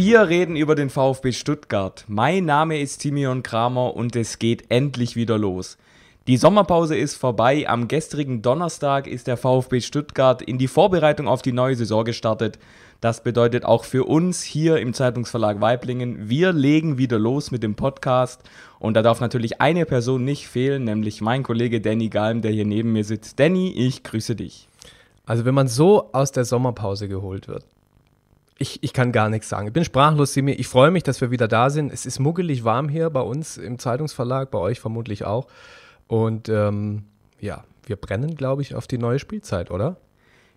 Wir reden über den VfB Stuttgart. Mein Name ist Timion Kramer und es geht endlich wieder los. Die Sommerpause ist vorbei. Am gestrigen Donnerstag ist der VfB Stuttgart in die Vorbereitung auf die neue Saison gestartet. Das bedeutet auch für uns hier im Zeitungsverlag Weiblingen, wir legen wieder los mit dem Podcast. Und da darf natürlich eine Person nicht fehlen, nämlich mein Kollege Danny Galm, der hier neben mir sitzt. Danny, ich grüße dich. Also wenn man so aus der Sommerpause geholt wird, ich, ich kann gar nichts sagen. Ich bin sprachlos, Simir. Ich freue mich, dass wir wieder da sind. Es ist muggelig warm hier bei uns im Zeitungsverlag, bei euch vermutlich auch. Und ähm, ja, wir brennen, glaube ich, auf die neue Spielzeit, oder?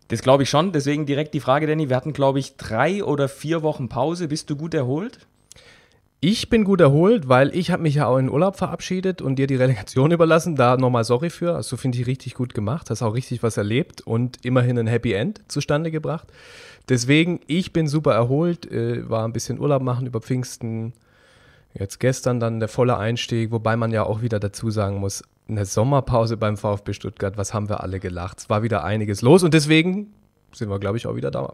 Das glaube ich schon. Deswegen direkt die Frage, Danny. Wir hatten, glaube ich, drei oder vier Wochen Pause. Bist du gut erholt? Ich bin gut erholt, weil ich habe mich ja auch in Urlaub verabschiedet und dir die Relegation überlassen. Da nochmal sorry für. Also finde ich richtig gut gemacht. Hast auch richtig was erlebt und immerhin ein Happy End zustande gebracht. Deswegen, ich bin super erholt, äh, war ein bisschen Urlaub machen über Pfingsten. Jetzt gestern dann der volle Einstieg, wobei man ja auch wieder dazu sagen muss, eine Sommerpause beim VfB Stuttgart, was haben wir alle gelacht. Es war wieder einiges los und deswegen sind wir, glaube ich, auch wieder da.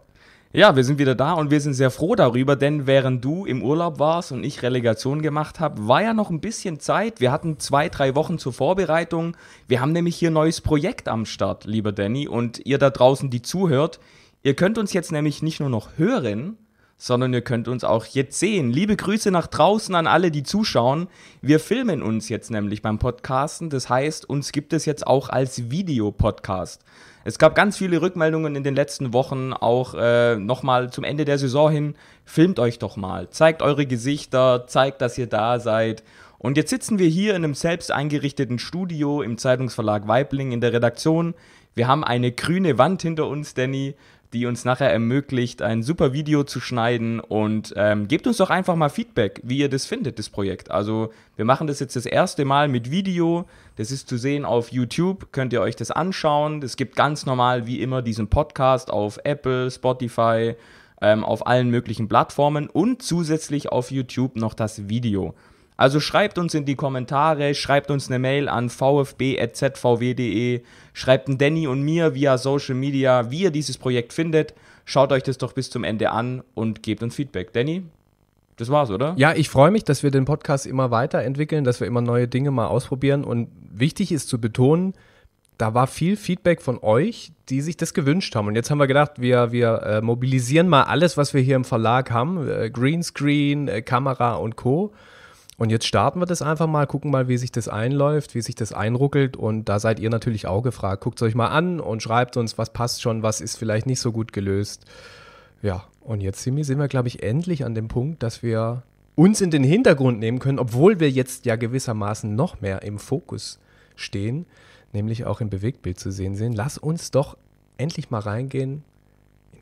Ja, wir sind wieder da und wir sind sehr froh darüber, denn während du im Urlaub warst und ich Relegation gemacht habe, war ja noch ein bisschen Zeit. Wir hatten zwei, drei Wochen zur Vorbereitung. Wir haben nämlich hier ein neues Projekt am Start, lieber Danny. Und ihr da draußen, die zuhört, Ihr könnt uns jetzt nämlich nicht nur noch hören, sondern ihr könnt uns auch jetzt sehen. Liebe Grüße nach draußen an alle, die zuschauen. Wir filmen uns jetzt nämlich beim Podcasten. Das heißt, uns gibt es jetzt auch als Videopodcast. Es gab ganz viele Rückmeldungen in den letzten Wochen, auch äh, nochmal zum Ende der Saison hin. Filmt euch doch mal, zeigt eure Gesichter, zeigt, dass ihr da seid. Und jetzt sitzen wir hier in einem selbst eingerichteten Studio im Zeitungsverlag Weibling in der Redaktion. Wir haben eine grüne Wand hinter uns, Danny die uns nachher ermöglicht, ein super Video zu schneiden. Und ähm, gebt uns doch einfach mal Feedback, wie ihr das findet, das Projekt. Also wir machen das jetzt das erste Mal mit Video. Das ist zu sehen auf YouTube, könnt ihr euch das anschauen. Es gibt ganz normal, wie immer, diesen Podcast auf Apple, Spotify, ähm, auf allen möglichen Plattformen und zusätzlich auf YouTube noch das Video. Also schreibt uns in die Kommentare, schreibt uns eine Mail an vfb.zvw.de, schreibt den Danny und mir via Social Media, wie ihr dieses Projekt findet. Schaut euch das doch bis zum Ende an und gebt uns Feedback. Danny, das war's, oder? Ja, ich freue mich, dass wir den Podcast immer weiterentwickeln, dass wir immer neue Dinge mal ausprobieren. Und wichtig ist zu betonen, da war viel Feedback von euch, die sich das gewünscht haben. Und jetzt haben wir gedacht, wir, wir äh, mobilisieren mal alles, was wir hier im Verlag haben: äh, Greenscreen, äh, Kamera und Co. Und jetzt starten wir das einfach mal, gucken mal, wie sich das einläuft, wie sich das einruckelt. Und da seid ihr natürlich auch gefragt. Guckt es euch mal an und schreibt uns, was passt schon, was ist vielleicht nicht so gut gelöst. Ja, und jetzt sind wir, glaube ich, endlich an dem Punkt, dass wir uns in den Hintergrund nehmen können, obwohl wir jetzt ja gewissermaßen noch mehr im Fokus stehen, nämlich auch im Bewegtbild zu sehen sind. Lass uns doch endlich mal reingehen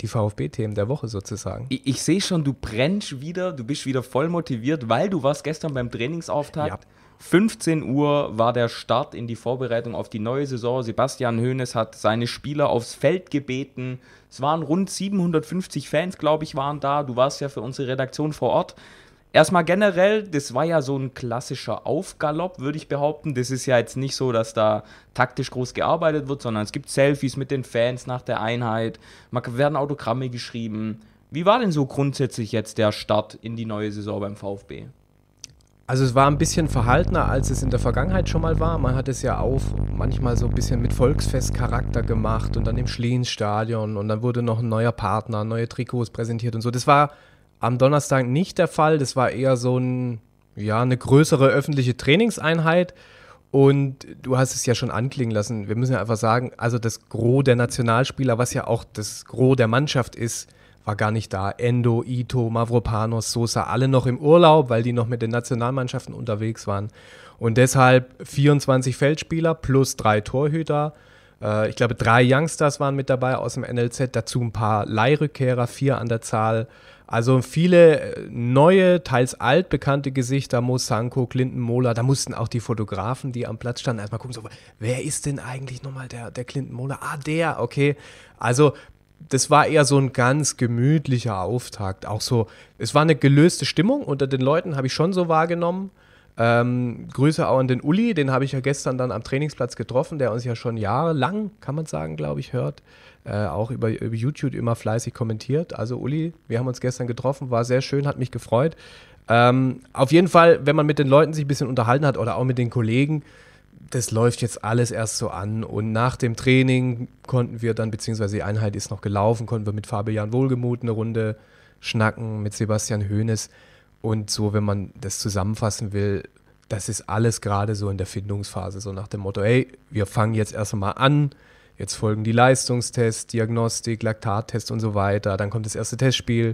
die VfB-Themen der Woche sozusagen. Ich, ich sehe schon, du brennst wieder, du bist wieder voll motiviert, weil du warst gestern beim Trainingsauftakt. Ja. 15 Uhr war der Start in die Vorbereitung auf die neue Saison. Sebastian Hoeneß hat seine Spieler aufs Feld gebeten. Es waren rund 750 Fans, glaube ich, waren da. Du warst ja für unsere Redaktion vor Ort. Erstmal generell, das war ja so ein klassischer Aufgalopp, würde ich behaupten. Das ist ja jetzt nicht so, dass da taktisch groß gearbeitet wird, sondern es gibt Selfies mit den Fans nach der Einheit. Man werden Autogramme geschrieben. Wie war denn so grundsätzlich jetzt der Start in die neue Saison beim VfB? Also es war ein bisschen verhaltener, als es in der Vergangenheit schon mal war. Man hat es ja auch manchmal so ein bisschen mit Volksfestcharakter gemacht und dann im Schlienstadion und dann wurde noch ein neuer Partner, neue Trikots präsentiert und so. Das war am Donnerstag nicht der Fall. Das war eher so ein, ja, eine größere öffentliche Trainingseinheit. Und du hast es ja schon anklingen lassen. Wir müssen ja einfach sagen, also das Gros der Nationalspieler, was ja auch das Gros der Mannschaft ist, war gar nicht da. Endo, Ito, Mavropanos, Sosa, alle noch im Urlaub, weil die noch mit den Nationalmannschaften unterwegs waren. Und deshalb 24 Feldspieler plus drei Torhüter. Äh, ich glaube, drei Youngsters waren mit dabei aus dem NLZ, dazu ein paar Leihrückkehrer, vier an der Zahl. Also viele äh, neue, teils altbekannte Gesichter, Mosanko, Clinton Mola, da mussten auch die Fotografen, die am Platz standen, erstmal gucken, so, wer ist denn eigentlich nochmal der, der Clinton Mola? Ah, der, okay. Also das war eher so ein ganz gemütlicher Auftakt. Auch so, es war eine gelöste Stimmung unter den Leuten, habe ich schon so wahrgenommen. Ähm, Grüße auch an den Uli, den habe ich ja gestern dann am Trainingsplatz getroffen, der uns ja schon jahrelang, kann man sagen, glaube ich, hört. Äh, auch über, über, YouTube immer fleißig kommentiert. Also Uli, wir haben uns gestern getroffen, war sehr schön, hat mich gefreut. Ähm, auf jeden Fall, wenn man mit den Leuten sich ein bisschen unterhalten hat oder auch mit den Kollegen, das läuft jetzt alles erst so an. Und nach dem Training konnten wir dann, beziehungsweise die Einheit ist noch gelaufen, konnten wir mit Fabian Wohlgemuth eine Runde schnacken, mit Sebastian Hoeneß. Und so, wenn man das zusammenfassen will, das ist alles gerade so in der Findungsphase, so nach dem Motto, hey, wir fangen jetzt erstmal an, jetzt folgen die Leistungstests, Diagnostik, Laktattest und so weiter, dann kommt das erste Testspiel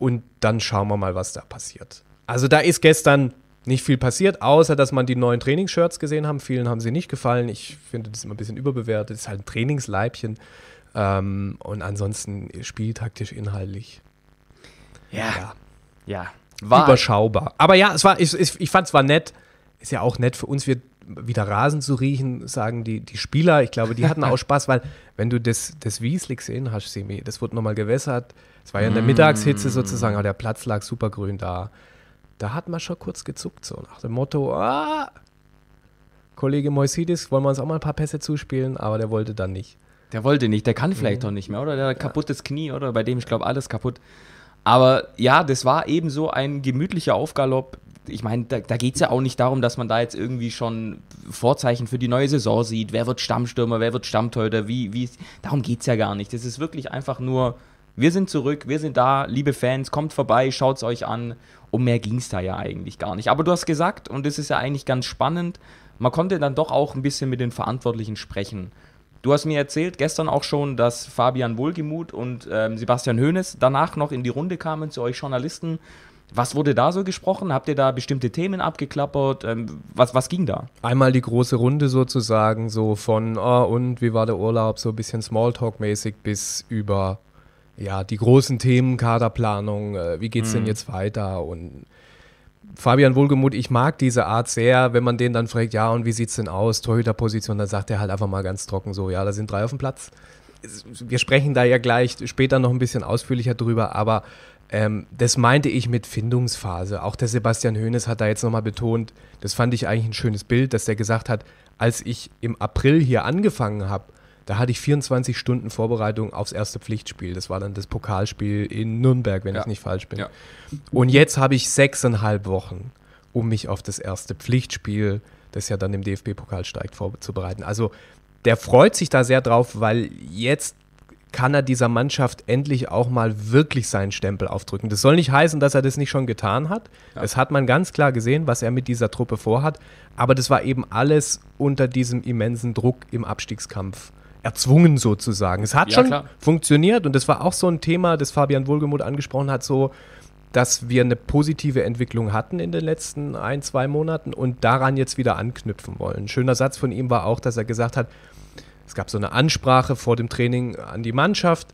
und dann schauen wir mal, was da passiert. Also da ist gestern nicht viel passiert, außer dass man die neuen Trainingsshirts gesehen haben. Vielen haben sie nicht gefallen. Ich finde das immer ein bisschen überbewertet. Es ist halt ein Trainingsleibchen. Ähm, und ansonsten spieltaktisch, inhaltlich. Ja. ja. Ja, war überschaubar. Aber ja, es war, ich, ich fand es war nett. Ist ja auch nett für uns. Wir wieder Rasen zu riechen, sagen die, die Spieler. Ich glaube, die hatten auch Spaß, weil wenn du das, das Wieslig sehen hast, Semi, das wurde nochmal gewässert. Es war ja in der mm. Mittagshitze sozusagen, aber der Platz lag supergrün da. Da hat man schon kurz gezuckt, so nach dem Motto, ah, Kollege Moisidis, wollen wir uns auch mal ein paar Pässe zuspielen, aber der wollte dann nicht. Der wollte nicht, der kann vielleicht mhm. doch nicht mehr, oder? Der hat kaputtes ja. Knie, oder? Bei dem, ich glaube, alles kaputt. Aber ja, das war eben so ein gemütlicher Aufgalopp. Ich meine, da, da geht es ja auch nicht darum, dass man da jetzt irgendwie schon Vorzeichen für die neue Saison sieht. Wer wird Stammstürmer, wer wird Stammtäuter, wie, wie. Darum geht es ja gar nicht. Das ist wirklich einfach nur, wir sind zurück, wir sind da, liebe Fans, kommt vorbei, schaut es euch an. Um mehr ging es da ja eigentlich gar nicht. Aber du hast gesagt, und das ist ja eigentlich ganz spannend, man konnte dann doch auch ein bisschen mit den Verantwortlichen sprechen. Du hast mir erzählt, gestern auch schon, dass Fabian Wohlgemuth und ähm, Sebastian Hoeneß danach noch in die Runde kamen zu euch Journalisten. Was wurde da so gesprochen? Habt ihr da bestimmte Themen abgeklappert? Ähm, was, was ging da? Einmal die große Runde sozusagen, so von, oh, und wie war der Urlaub, so ein bisschen Smalltalk-mäßig bis über ja, die großen Themen, Kaderplanung, äh, wie geht's hm. denn mhm. jetzt weiter und Fabian Wohlgemuth, ich mag diese Art sehr, wenn man den dann fragt, ja, und wie sieht's denn aus, Torhüterposition, dann sagt er halt einfach mal ganz trocken so, ja, da sind drei auf dem Platz. Wir sprechen da ja gleich später noch ein bisschen ausführlicher drüber, aber ähm, das meinte ich mit Findungsphase. Auch der Sebastian Höhnes hat da jetzt nochmal betont, das fand ich eigentlich ein schönes Bild, dass der gesagt hat, als ich im April hier angefangen habe, da hatte ich 24 Stunden Vorbereitung aufs erste Pflichtspiel. Das war dann das Pokalspiel in Nürnberg, wenn ja. ich nicht falsch bin. Ja. Und jetzt habe ich sechseinhalb Wochen, um mich auf das erste Pflichtspiel, das ja dann im DFB-Pokal steigt, vorzubereiten. Also der freut sich da sehr drauf, weil jetzt kann er dieser Mannschaft endlich auch mal wirklich seinen Stempel aufdrücken. Das soll nicht heißen, dass er das nicht schon getan hat. Ja. Das hat man ganz klar gesehen, was er mit dieser Truppe vorhat. Aber das war eben alles unter diesem immensen Druck im Abstiegskampf erzwungen sozusagen. Es hat ja, schon klar. funktioniert und das war auch so ein Thema, das Fabian Wohlgemuth angesprochen hat, so dass wir eine positive Entwicklung hatten in den letzten ein, zwei Monaten und daran jetzt wieder anknüpfen wollen. Ein schöner Satz von ihm war auch, dass er gesagt hat, es gab so eine Ansprache vor dem Training an die Mannschaft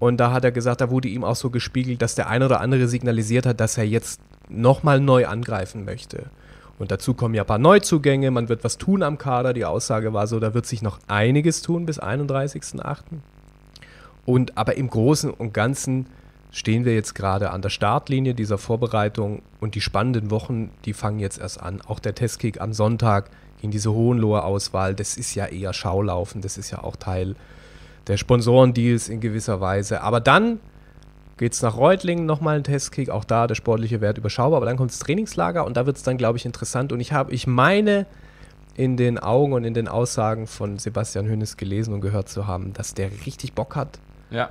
und da hat er gesagt, da wurde ihm auch so gespiegelt, dass der eine oder andere signalisiert hat, dass er jetzt nochmal neu angreifen möchte. Und dazu kommen ja ein paar Neuzugänge, man wird was tun am Kader. Die Aussage war so, da wird sich noch einiges tun bis 31.08. Und aber im Großen und Ganzen stehen wir jetzt gerade an der Startlinie dieser Vorbereitung und die spannenden Wochen, die fangen jetzt erst an. Auch der Testkick am Sonntag gegen diese Hohenloher Auswahl, das ist ja eher Schaulaufen, das ist ja auch Teil der Sponsorendeals in gewisser Weise. Aber dann geht es nach Reutlingen, nochmal ein Testkick, auch da der sportliche Wert überschaubar, aber dann kommt das Trainingslager und da wird es dann, glaube ich, interessant. Und ich habe, ich meine, in den Augen und in den Aussagen von Sebastian Hönes gelesen und gehört zu haben, dass der richtig Bock hat. Ja.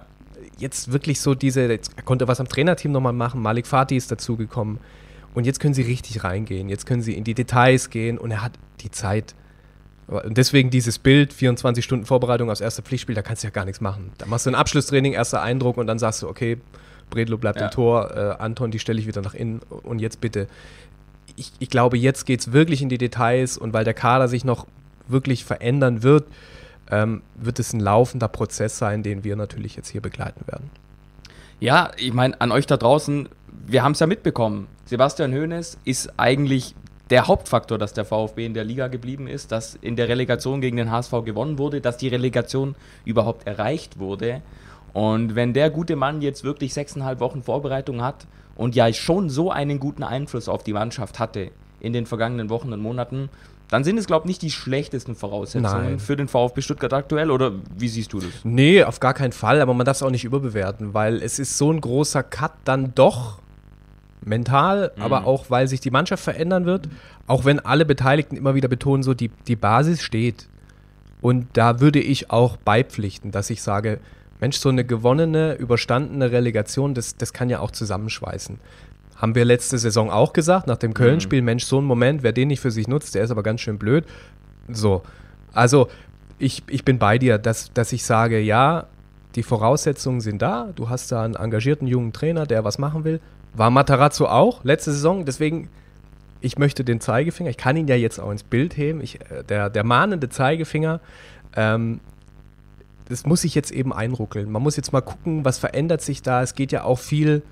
Jetzt wirklich so diese, er konnte was am Trainerteam nochmal machen, Malik Fatih ist dazugekommen. Und jetzt können sie richtig reingehen, jetzt können sie in die Details gehen und er hat die Zeit. Und deswegen dieses Bild, 24 Stunden Vorbereitung aufs erste Pflichtspiel, da kannst du ja gar nichts machen. Da machst du ein Abschlusstraining, erster Eindruck und dann sagst du, okay, Bredlo bleibt ja. im Tor, äh, Anton, die stelle ich wieder nach innen und jetzt bitte. Ich, ich glaube, jetzt geht es wirklich in die Details und weil der Kader sich noch wirklich verändern wird, ähm, wird es ein laufender Prozess sein, den wir natürlich jetzt hier begleiten werden. Ja, ich meine, an euch da draußen, wir haben es ja mitbekommen. Sebastian Hoeneß ist eigentlich der Hauptfaktor, dass der VfB in der Liga geblieben ist, dass in der Relegation gegen den HSV gewonnen wurde, dass die Relegation überhaupt erreicht wurde. Und wenn der gute Mann jetzt wirklich sechseinhalb Wochen Vorbereitung hat und ja schon so einen guten Einfluss auf die Mannschaft hatte in den vergangenen Wochen und Monaten, dann sind es, glaube ich, nicht die schlechtesten Voraussetzungen Nein. für den VfB Stuttgart aktuell, oder wie siehst du das? Nee, auf gar keinen Fall, aber man darf es auch nicht überbewerten, weil es ist so ein großer Cut dann doch mental, mhm. aber auch, weil sich die Mannschaft verändern wird. Auch wenn alle Beteiligten immer wieder betonen, so die, die Basis steht. Und da würde ich auch beipflichten, dass ich sage, Mensch, so eine gewonnene, überstandene Relegation, das, das kann ja auch zusammenschweißen. Haben wir letzte Saison auch gesagt, nach dem mhm. Köln-Spiel, mhm. Mensch, so ein Moment, wer den nicht für sich nutzt, der ist aber ganz schön blöd. So. Also, ich, ich bin bei dir, dass, dass ich sage, ja, die Voraussetzungen sind da, du hast da einen engagierten jungen Trainer, der was machen will, war Matarazzo auch letzte Saison, deswegen ich möchte den Zeigefinger, ich kann ihn ja jetzt auch ins Bild heben, ich, äh, der, der mahnende Zeigefinger, ähm, das muss ich jetzt eben einruckeln. Man muss jetzt mal gucken, was verändert sich da. Es geht ja auch viel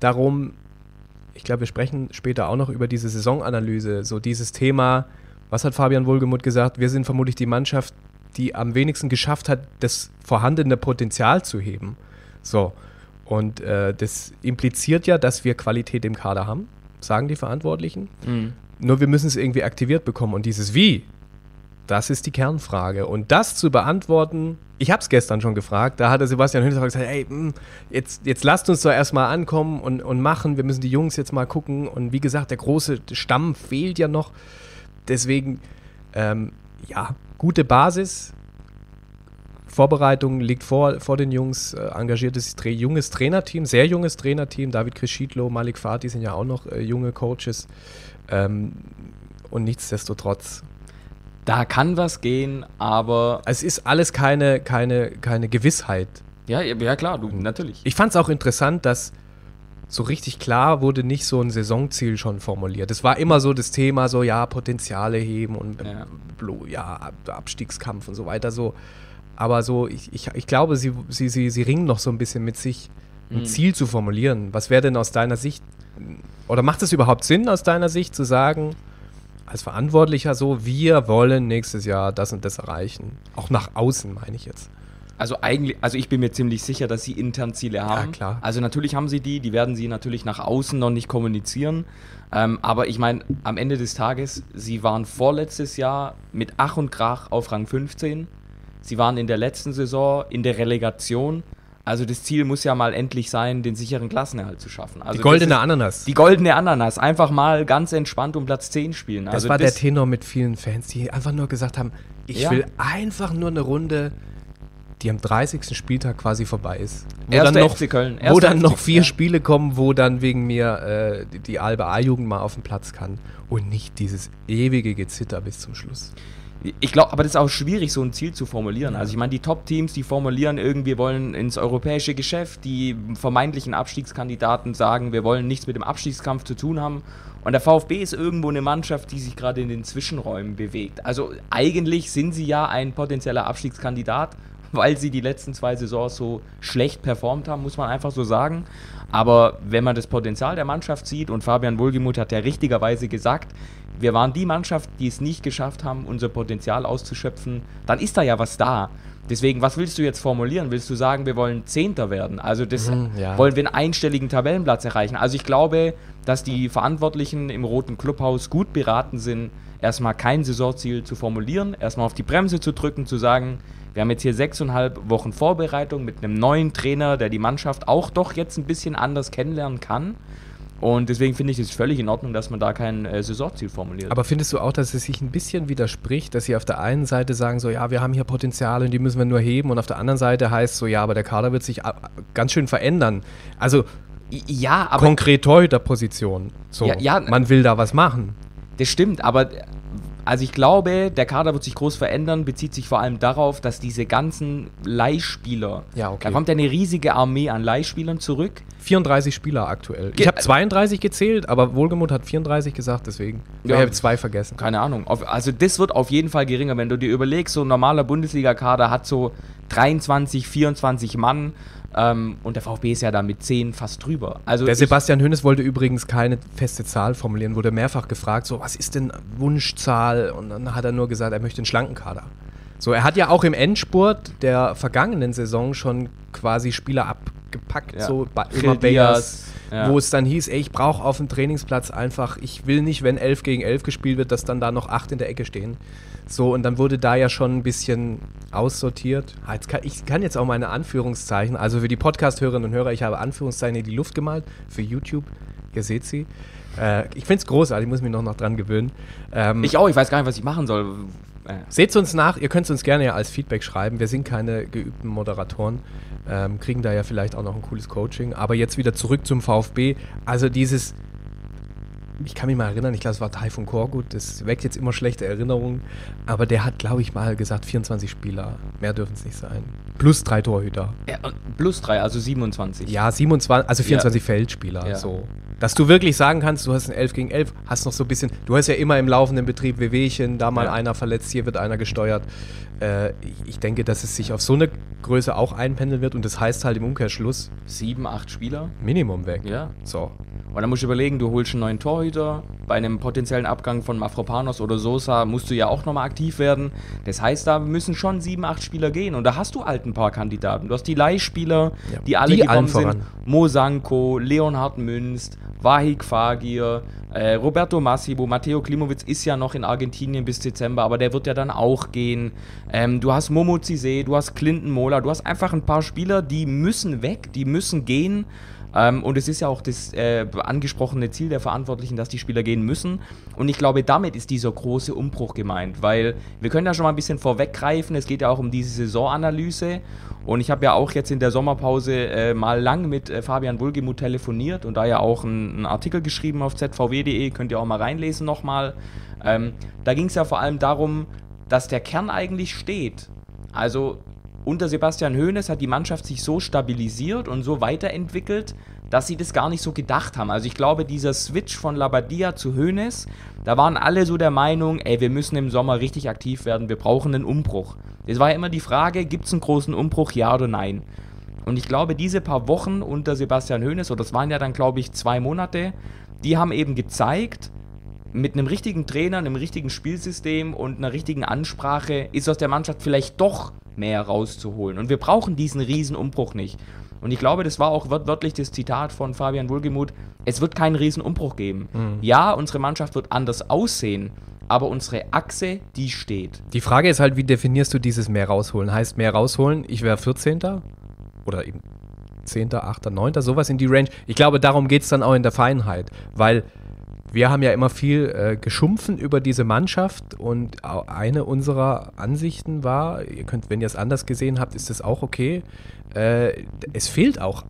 darum, ich glaube, wir sprechen später auch noch über diese Saisonanalyse, so dieses Thema, was hat Fabian Wohlgemuth gesagt, wir sind vermutlich die Mannschaft, die am wenigsten geschafft hat, das vorhandene Potenzial zu heben. So, und äh, das impliziert ja, dass wir Qualität im Kader haben, sagen die Verantwortlichen. Mhm. Nur wir müssen es irgendwie aktiviert bekommen. Und dieses Wie, das ist die Kernfrage. Und das zu beantworten, ich habe es gestern schon gefragt, da hatte Sebastian Hündesauer gesagt, hey, hm, jetzt, jetzt lasst uns doch erstmal ankommen und, und machen, wir müssen die Jungs jetzt mal gucken. Und wie gesagt, der große Stamm fehlt ja noch. Deswegen, ähm, ja, gute Basis, Vorbereitung liegt vor, vor den Jungs, äh, engagiertes junges Trainerteam, sehr junges Trainerteam. David Krischidlo, Malik Fatih sind ja auch noch äh, junge Coaches. Ähm, und nichtsdestotrotz. Da kann was gehen, aber. Es ist alles keine, keine, keine Gewissheit. Ja, ja, klar, du, natürlich. Ich fand es auch interessant, dass so richtig klar wurde nicht so ein Saisonziel schon formuliert. Es war immer so das Thema, so ja, Potenziale heben und ja, ja Abstiegskampf und so weiter. So, aber so, ich, ich, ich glaube, sie, sie, sie, sie ringen noch so ein bisschen mit sich, ein mhm. Ziel zu formulieren. Was wäre denn aus deiner Sicht, oder macht es überhaupt Sinn aus deiner Sicht zu sagen, als Verantwortlicher so, wir wollen nächstes Jahr das und das erreichen? Auch nach außen, meine ich jetzt. Also eigentlich, also ich bin mir ziemlich sicher, dass sie intern Ziele haben. Ja, klar. Also natürlich haben sie die, die werden sie natürlich nach außen noch nicht kommunizieren. Ähm, aber ich meine, am Ende des Tages, sie waren vorletztes Jahr mit Ach und Krach auf Rang 15. Sie waren in der letzten Saison in der Relegation. Also das Ziel muss ja mal endlich sein, den sicheren Klassenerhalt zu schaffen. Also die goldene Ananas. Die goldene Ananas. Einfach mal ganz entspannt um Platz 10 spielen. Also das war das der Tenor mit vielen Fans, die einfach nur gesagt haben, ich ja. will einfach nur eine Runde, die am 30. Spieltag quasi vorbei ist. Wo Erste dann noch, Köln. wo dann noch vier ja. Spiele kommen, wo dann wegen mir äh, die, die Alba A-Jugend mal auf den Platz kann und nicht dieses ewige Gezitter bis zum Schluss. Ich glaube, aber das ist auch schwierig, so ein Ziel zu formulieren. Also ich meine, die Top-Teams, die formulieren irgendwie, wir wollen ins europäische Geschäft. Die vermeintlichen Abstiegskandidaten sagen, wir wollen nichts mit dem Abstiegskampf zu tun haben. Und der VfB ist irgendwo eine Mannschaft, die sich gerade in den Zwischenräumen bewegt. Also eigentlich sind sie ja ein potenzieller Abstiegskandidat, weil sie die letzten zwei Saisons so schlecht performt haben, muss man einfach so sagen. Aber wenn man das Potenzial der Mannschaft sieht, und Fabian Wohlgemuth hat ja richtigerweise gesagt, wir waren die Mannschaft, die es nicht geschafft haben, unser Potenzial auszuschöpfen, dann ist da ja was da. Deswegen, was willst du jetzt formulieren? Willst du sagen, wir wollen Zehnter werden? Also das mhm, ja. wollen wir einen einstelligen Tabellenplatz erreichen? Also ich glaube, dass die Verantwortlichen im Roten Clubhaus gut beraten sind, erstmal kein Saisonziel zu formulieren, erstmal auf die Bremse zu drücken, zu sagen, wir haben jetzt hier sechseinhalb Wochen Vorbereitung mit einem neuen Trainer, der die Mannschaft auch doch jetzt ein bisschen anders kennenlernen kann. Und deswegen finde ich es völlig in Ordnung, dass man da kein äh, Saisonziel formuliert. Aber findest du auch, dass es sich ein bisschen widerspricht, dass sie auf der einen Seite sagen, so ja, wir haben hier Potenziale und die müssen wir nur heben und auf der anderen Seite heißt so, ja, aber der Kader wird sich ganz schön verändern. Also ja, aber konkret Torhüterposition. So, ja, ja, man will da was machen. Das stimmt, aber also ich glaube, der Kader wird sich groß verändern, bezieht sich vor allem darauf, dass diese ganzen Leihspieler, ja, okay. da kommt ja eine riesige Armee an Leihspielern zurück. 34 Spieler aktuell. ich habe 32 gezählt, aber Wohlgemut hat 34 gesagt, deswegen. Ja. Ich habe zwei vergessen. Keine Ahnung. Also das wird auf jeden Fall geringer, wenn du dir überlegst, so ein normaler Bundesliga-Kader hat so 23, 24 Mann ähm, und der VfB ist ja da mit 10 fast drüber. Also der Sebastian Hönes wollte übrigens keine feste Zahl formulieren, wurde mehrfach gefragt, so was ist denn Wunschzahl? Und dann hat er nur gesagt, er möchte einen schlanken Kader. So, er hat ja auch im Endspurt der vergangenen Saison schon quasi Spieler abgepackt, ja. so Bayers, ja. wo es dann hieß, ey, ich brauche auf dem Trainingsplatz einfach, ich will nicht, wenn 11 gegen 11 gespielt wird, dass dann da noch 8 in der Ecke stehen. So, und dann wurde da ja schon ein bisschen aussortiert. Ah, kann, ich kann jetzt auch meine Anführungszeichen, also für die Podcast-Hörerinnen und Hörer, ich habe Anführungszeichen in die Luft gemalt, für YouTube, ihr seht sie. Äh, ich finde es großartig, ich muss mich noch, noch dran gewöhnen. Ähm, ich auch, ich weiß gar nicht, was ich machen soll. Äh. Seht uns nach, ihr könnt uns gerne ja als Feedback schreiben. Wir sind keine geübten Moderatoren, ähm, kriegen da ja vielleicht auch noch ein cooles Coaching. Aber jetzt wieder zurück zum VfB. Also dieses ich kann mich mal erinnern, ich glaube, es war Taifun Korkut, das weckt jetzt immer schlechte Erinnerungen, aber der hat, glaube ich, mal gesagt, 24 Spieler, mehr dürfen es nicht sein. Plus drei Torhüter. Ja, plus drei, also 27. Ja, 27, also 24 ja. Feldspieler, ja. so. Dass du wirklich sagen kannst, du hast ein 11 gegen 11, hast noch so ein bisschen, du hast ja immer im laufenden Betrieb Wehwehchen, da mal einer verletzt, hier wird einer gesteuert. Äh, ich denke, dass es sich auf so eine Größe auch einpendeln wird und das heißt halt im Umkehrschluss. Sieben, acht Spieler? Minimum weg. Ja. So. Weil dann musst du überlegen, du holst einen neuen Torhüter. Bei einem potenziellen Abgang von Mafropanos oder Sosa musst du ja auch nochmal aktiv werden. Das heißt, da müssen schon sieben, acht Spieler gehen. Und da hast du halt ein paar Kandidaten. Du hast die Leihspieler, ja, die alle die gekommen sind. Mosanko, Leonhard Münst, Wahik Fagir, äh, Roberto Massibo, Matteo Klimowitz ist ja noch in Argentinien bis Dezember, aber der wird ja dann auch gehen. Ähm, du hast Momo Cise, du hast Clinton Mola, du hast einfach ein paar Spieler, die müssen weg, die müssen gehen. Ähm, und es ist ja auch das äh, angesprochene Ziel der Verantwortlichen, dass die Spieler gehen müssen. Und ich glaube, damit ist dieser große Umbruch gemeint, weil wir können ja schon mal ein bisschen vorweggreifen. Es geht ja auch um diese Saisonanalyse. Und ich habe ja auch jetzt in der Sommerpause äh, mal lang mit äh, Fabian Wulgemuth telefoniert und da ja auch einen Artikel geschrieben auf zvw.de, könnt ihr auch mal reinlesen nochmal. Ähm, da ging es ja vor allem darum, dass der Kern eigentlich steht. Also unter Sebastian Hoeneß hat die Mannschaft sich so stabilisiert und so weiterentwickelt, dass sie das gar nicht so gedacht haben. Also ich glaube, dieser Switch von Labadia zu Hoeneß, da waren alle so der Meinung, ey, wir müssen im Sommer richtig aktiv werden, wir brauchen einen Umbruch. Das war ja immer die Frage, gibt es einen großen Umbruch, ja oder nein? Und ich glaube, diese paar Wochen unter Sebastian Hoeneß, oder das waren ja dann, glaube ich, zwei Monate, die haben eben gezeigt, mit einem richtigen Trainer, einem richtigen Spielsystem und einer richtigen Ansprache ist aus der Mannschaft vielleicht doch mehr rauszuholen. Und wir brauchen diesen Riesenumbruch nicht. Und ich glaube, das war auch wörtlich das Zitat von Fabian Wohlgemuth, es wird keinen Riesenumbruch geben. Mhm. Ja, unsere Mannschaft wird anders aussehen, aber unsere Achse, die steht. Die Frage ist halt, wie definierst du dieses mehr rausholen? Heißt mehr rausholen, ich wäre 14. oder eben 10., 8., 9., sowas in die Range. Ich glaube, darum geht es dann auch in der Feinheit, weil wir haben ja immer viel äh, geschumpfen über diese Mannschaft und eine unserer Ansichten war, ihr könnt, wenn ihr es anders gesehen habt, ist das auch okay. Äh, es fehlt auch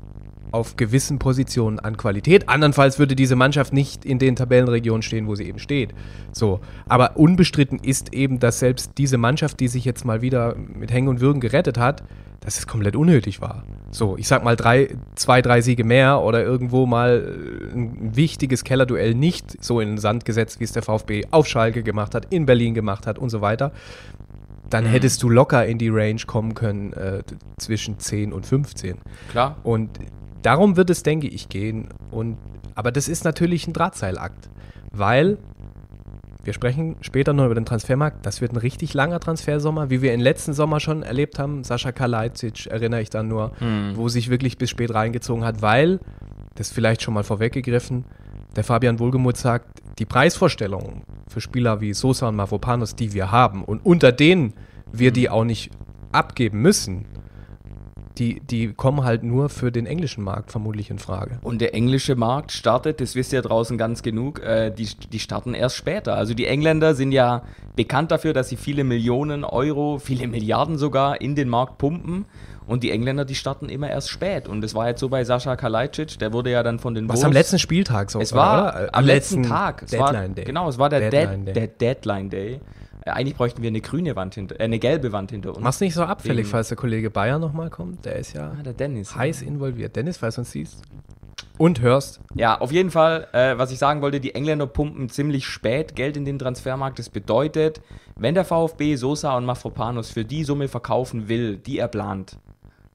auf gewissen Positionen an Qualität. Andernfalls würde diese Mannschaft nicht in den Tabellenregionen stehen, wo sie eben steht. So, aber unbestritten ist eben, dass selbst diese Mannschaft, die sich jetzt mal wieder mit Hängen und Würgen gerettet hat, dass es komplett unnötig war. So, ich sag mal drei, zwei, drei Siege mehr oder irgendwo mal äh, ein wichtiges Kellerduell nicht so in den Sand gesetzt, wie es der VfB auf Schalke gemacht hat, in Berlin gemacht hat und so weiter dann mhm. hättest du locker in die Range kommen können äh, zwischen 10 und 15. Klar. Und Darum wird es, denke ich, gehen. Und, aber das ist natürlich ein Drahtseilakt, weil wir sprechen später noch über den Transfermarkt. Das wird ein richtig langer Transfersommer, wie wir im letzten Sommer schon erlebt haben. Sascha Kalajdzic erinnere ich dann nur, mhm. wo sich wirklich bis spät reingezogen hat, weil, das vielleicht schon mal vorweggegriffen, der Fabian Wohlgemuth sagt, die Preisvorstellungen für Spieler wie Sosa und Mavropanos, die wir haben und unter denen wir hm. die auch nicht abgeben müssen, die, die kommen halt nur für den englischen Markt vermutlich in Frage. Und der englische Markt startet, das wisst ihr draußen ganz genug, äh, die, die starten erst später. Also die Engländer sind ja bekannt dafür, dass sie viele Millionen Euro, viele Milliarden sogar in den Markt pumpen. Und die Engländer, die starten immer erst spät. Und das war jetzt so bei Sascha Kalajdzic, der wurde ja dann von den Was Bulls, am letzten Spieltag so Es war, oder? am letzten, letzten Tag. Deadline war, Day. Genau, es war der Deadline Dead, Day. Der Deadline Day. Äh, eigentlich bräuchten wir eine grüne Wand hinter, äh, eine gelbe Wand hinter uns. Mach's nicht so abfällig, Wegen- falls der Kollege Bayer nochmal kommt. Der ist ja Ah, der Dennis. heiß involviert. Dennis, falls du uns siehst und hörst, Ja, auf jeden Fall, äh, was ich sagen wollte, die Engländer pumpen ziemlich spät Geld in den Transfermarkt. Das bedeutet, wenn der VfB Sosa und Mafropanos für die Summe verkaufen will, die er plant,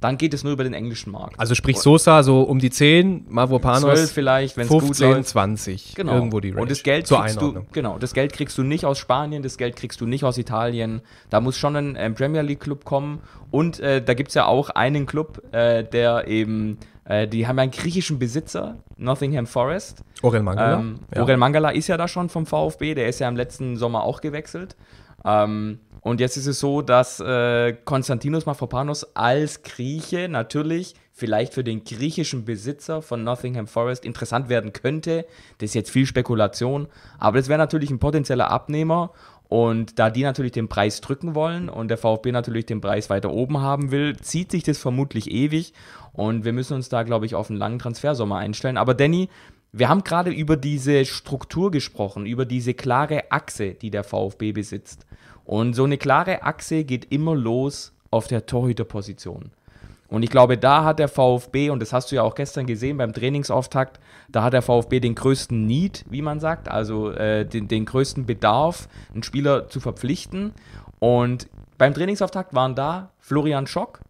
dann geht es nur über den englischen Markt. Also sprich Sosa so um die 10, Mavropanos 12 vielleicht, wenn 15, gut 20, genau. irgendwo die Range. Und das Geld kriegst du genau, das Geld kriegst du nicht aus Spanien, das Geld kriegst du nicht aus Italien. Da muss schon ein äh, Premier League Club kommen und äh, da gibt es ja auch einen Club, äh, der eben äh, die haben ja einen griechischen Besitzer, Nottingham Forest. Orel Mangala. Ähm, ja. Orel Mangala ist ja da schon vom VfB, der ist ja im letzten Sommer auch gewechselt. Ähm, und jetzt ist es so, dass äh, Konstantinos Mafropanos als Grieche natürlich vielleicht für den griechischen Besitzer von Nottingham Forest interessant werden könnte. Das ist jetzt viel Spekulation, aber das wäre natürlich ein potenzieller Abnehmer. Und da die natürlich den Preis drücken wollen und der VfB natürlich den Preis weiter oben haben will, zieht sich das vermutlich ewig. Und wir müssen uns da, glaube ich, auf einen langen Transfersommer einstellen. Aber Danny, wir haben gerade über diese Struktur gesprochen, über diese klare Achse, die der VfB besitzt. Und so eine klare Achse geht immer los auf der Torhüterposition. Und ich glaube, da hat der VfB, und das hast du ja auch gestern gesehen beim Trainingsauftakt, da hat der VfB den größten Need, wie man sagt, also äh, den, den größten Bedarf, einen Spieler zu verpflichten. Und beim Trainingsauftakt waren da Florian Schock,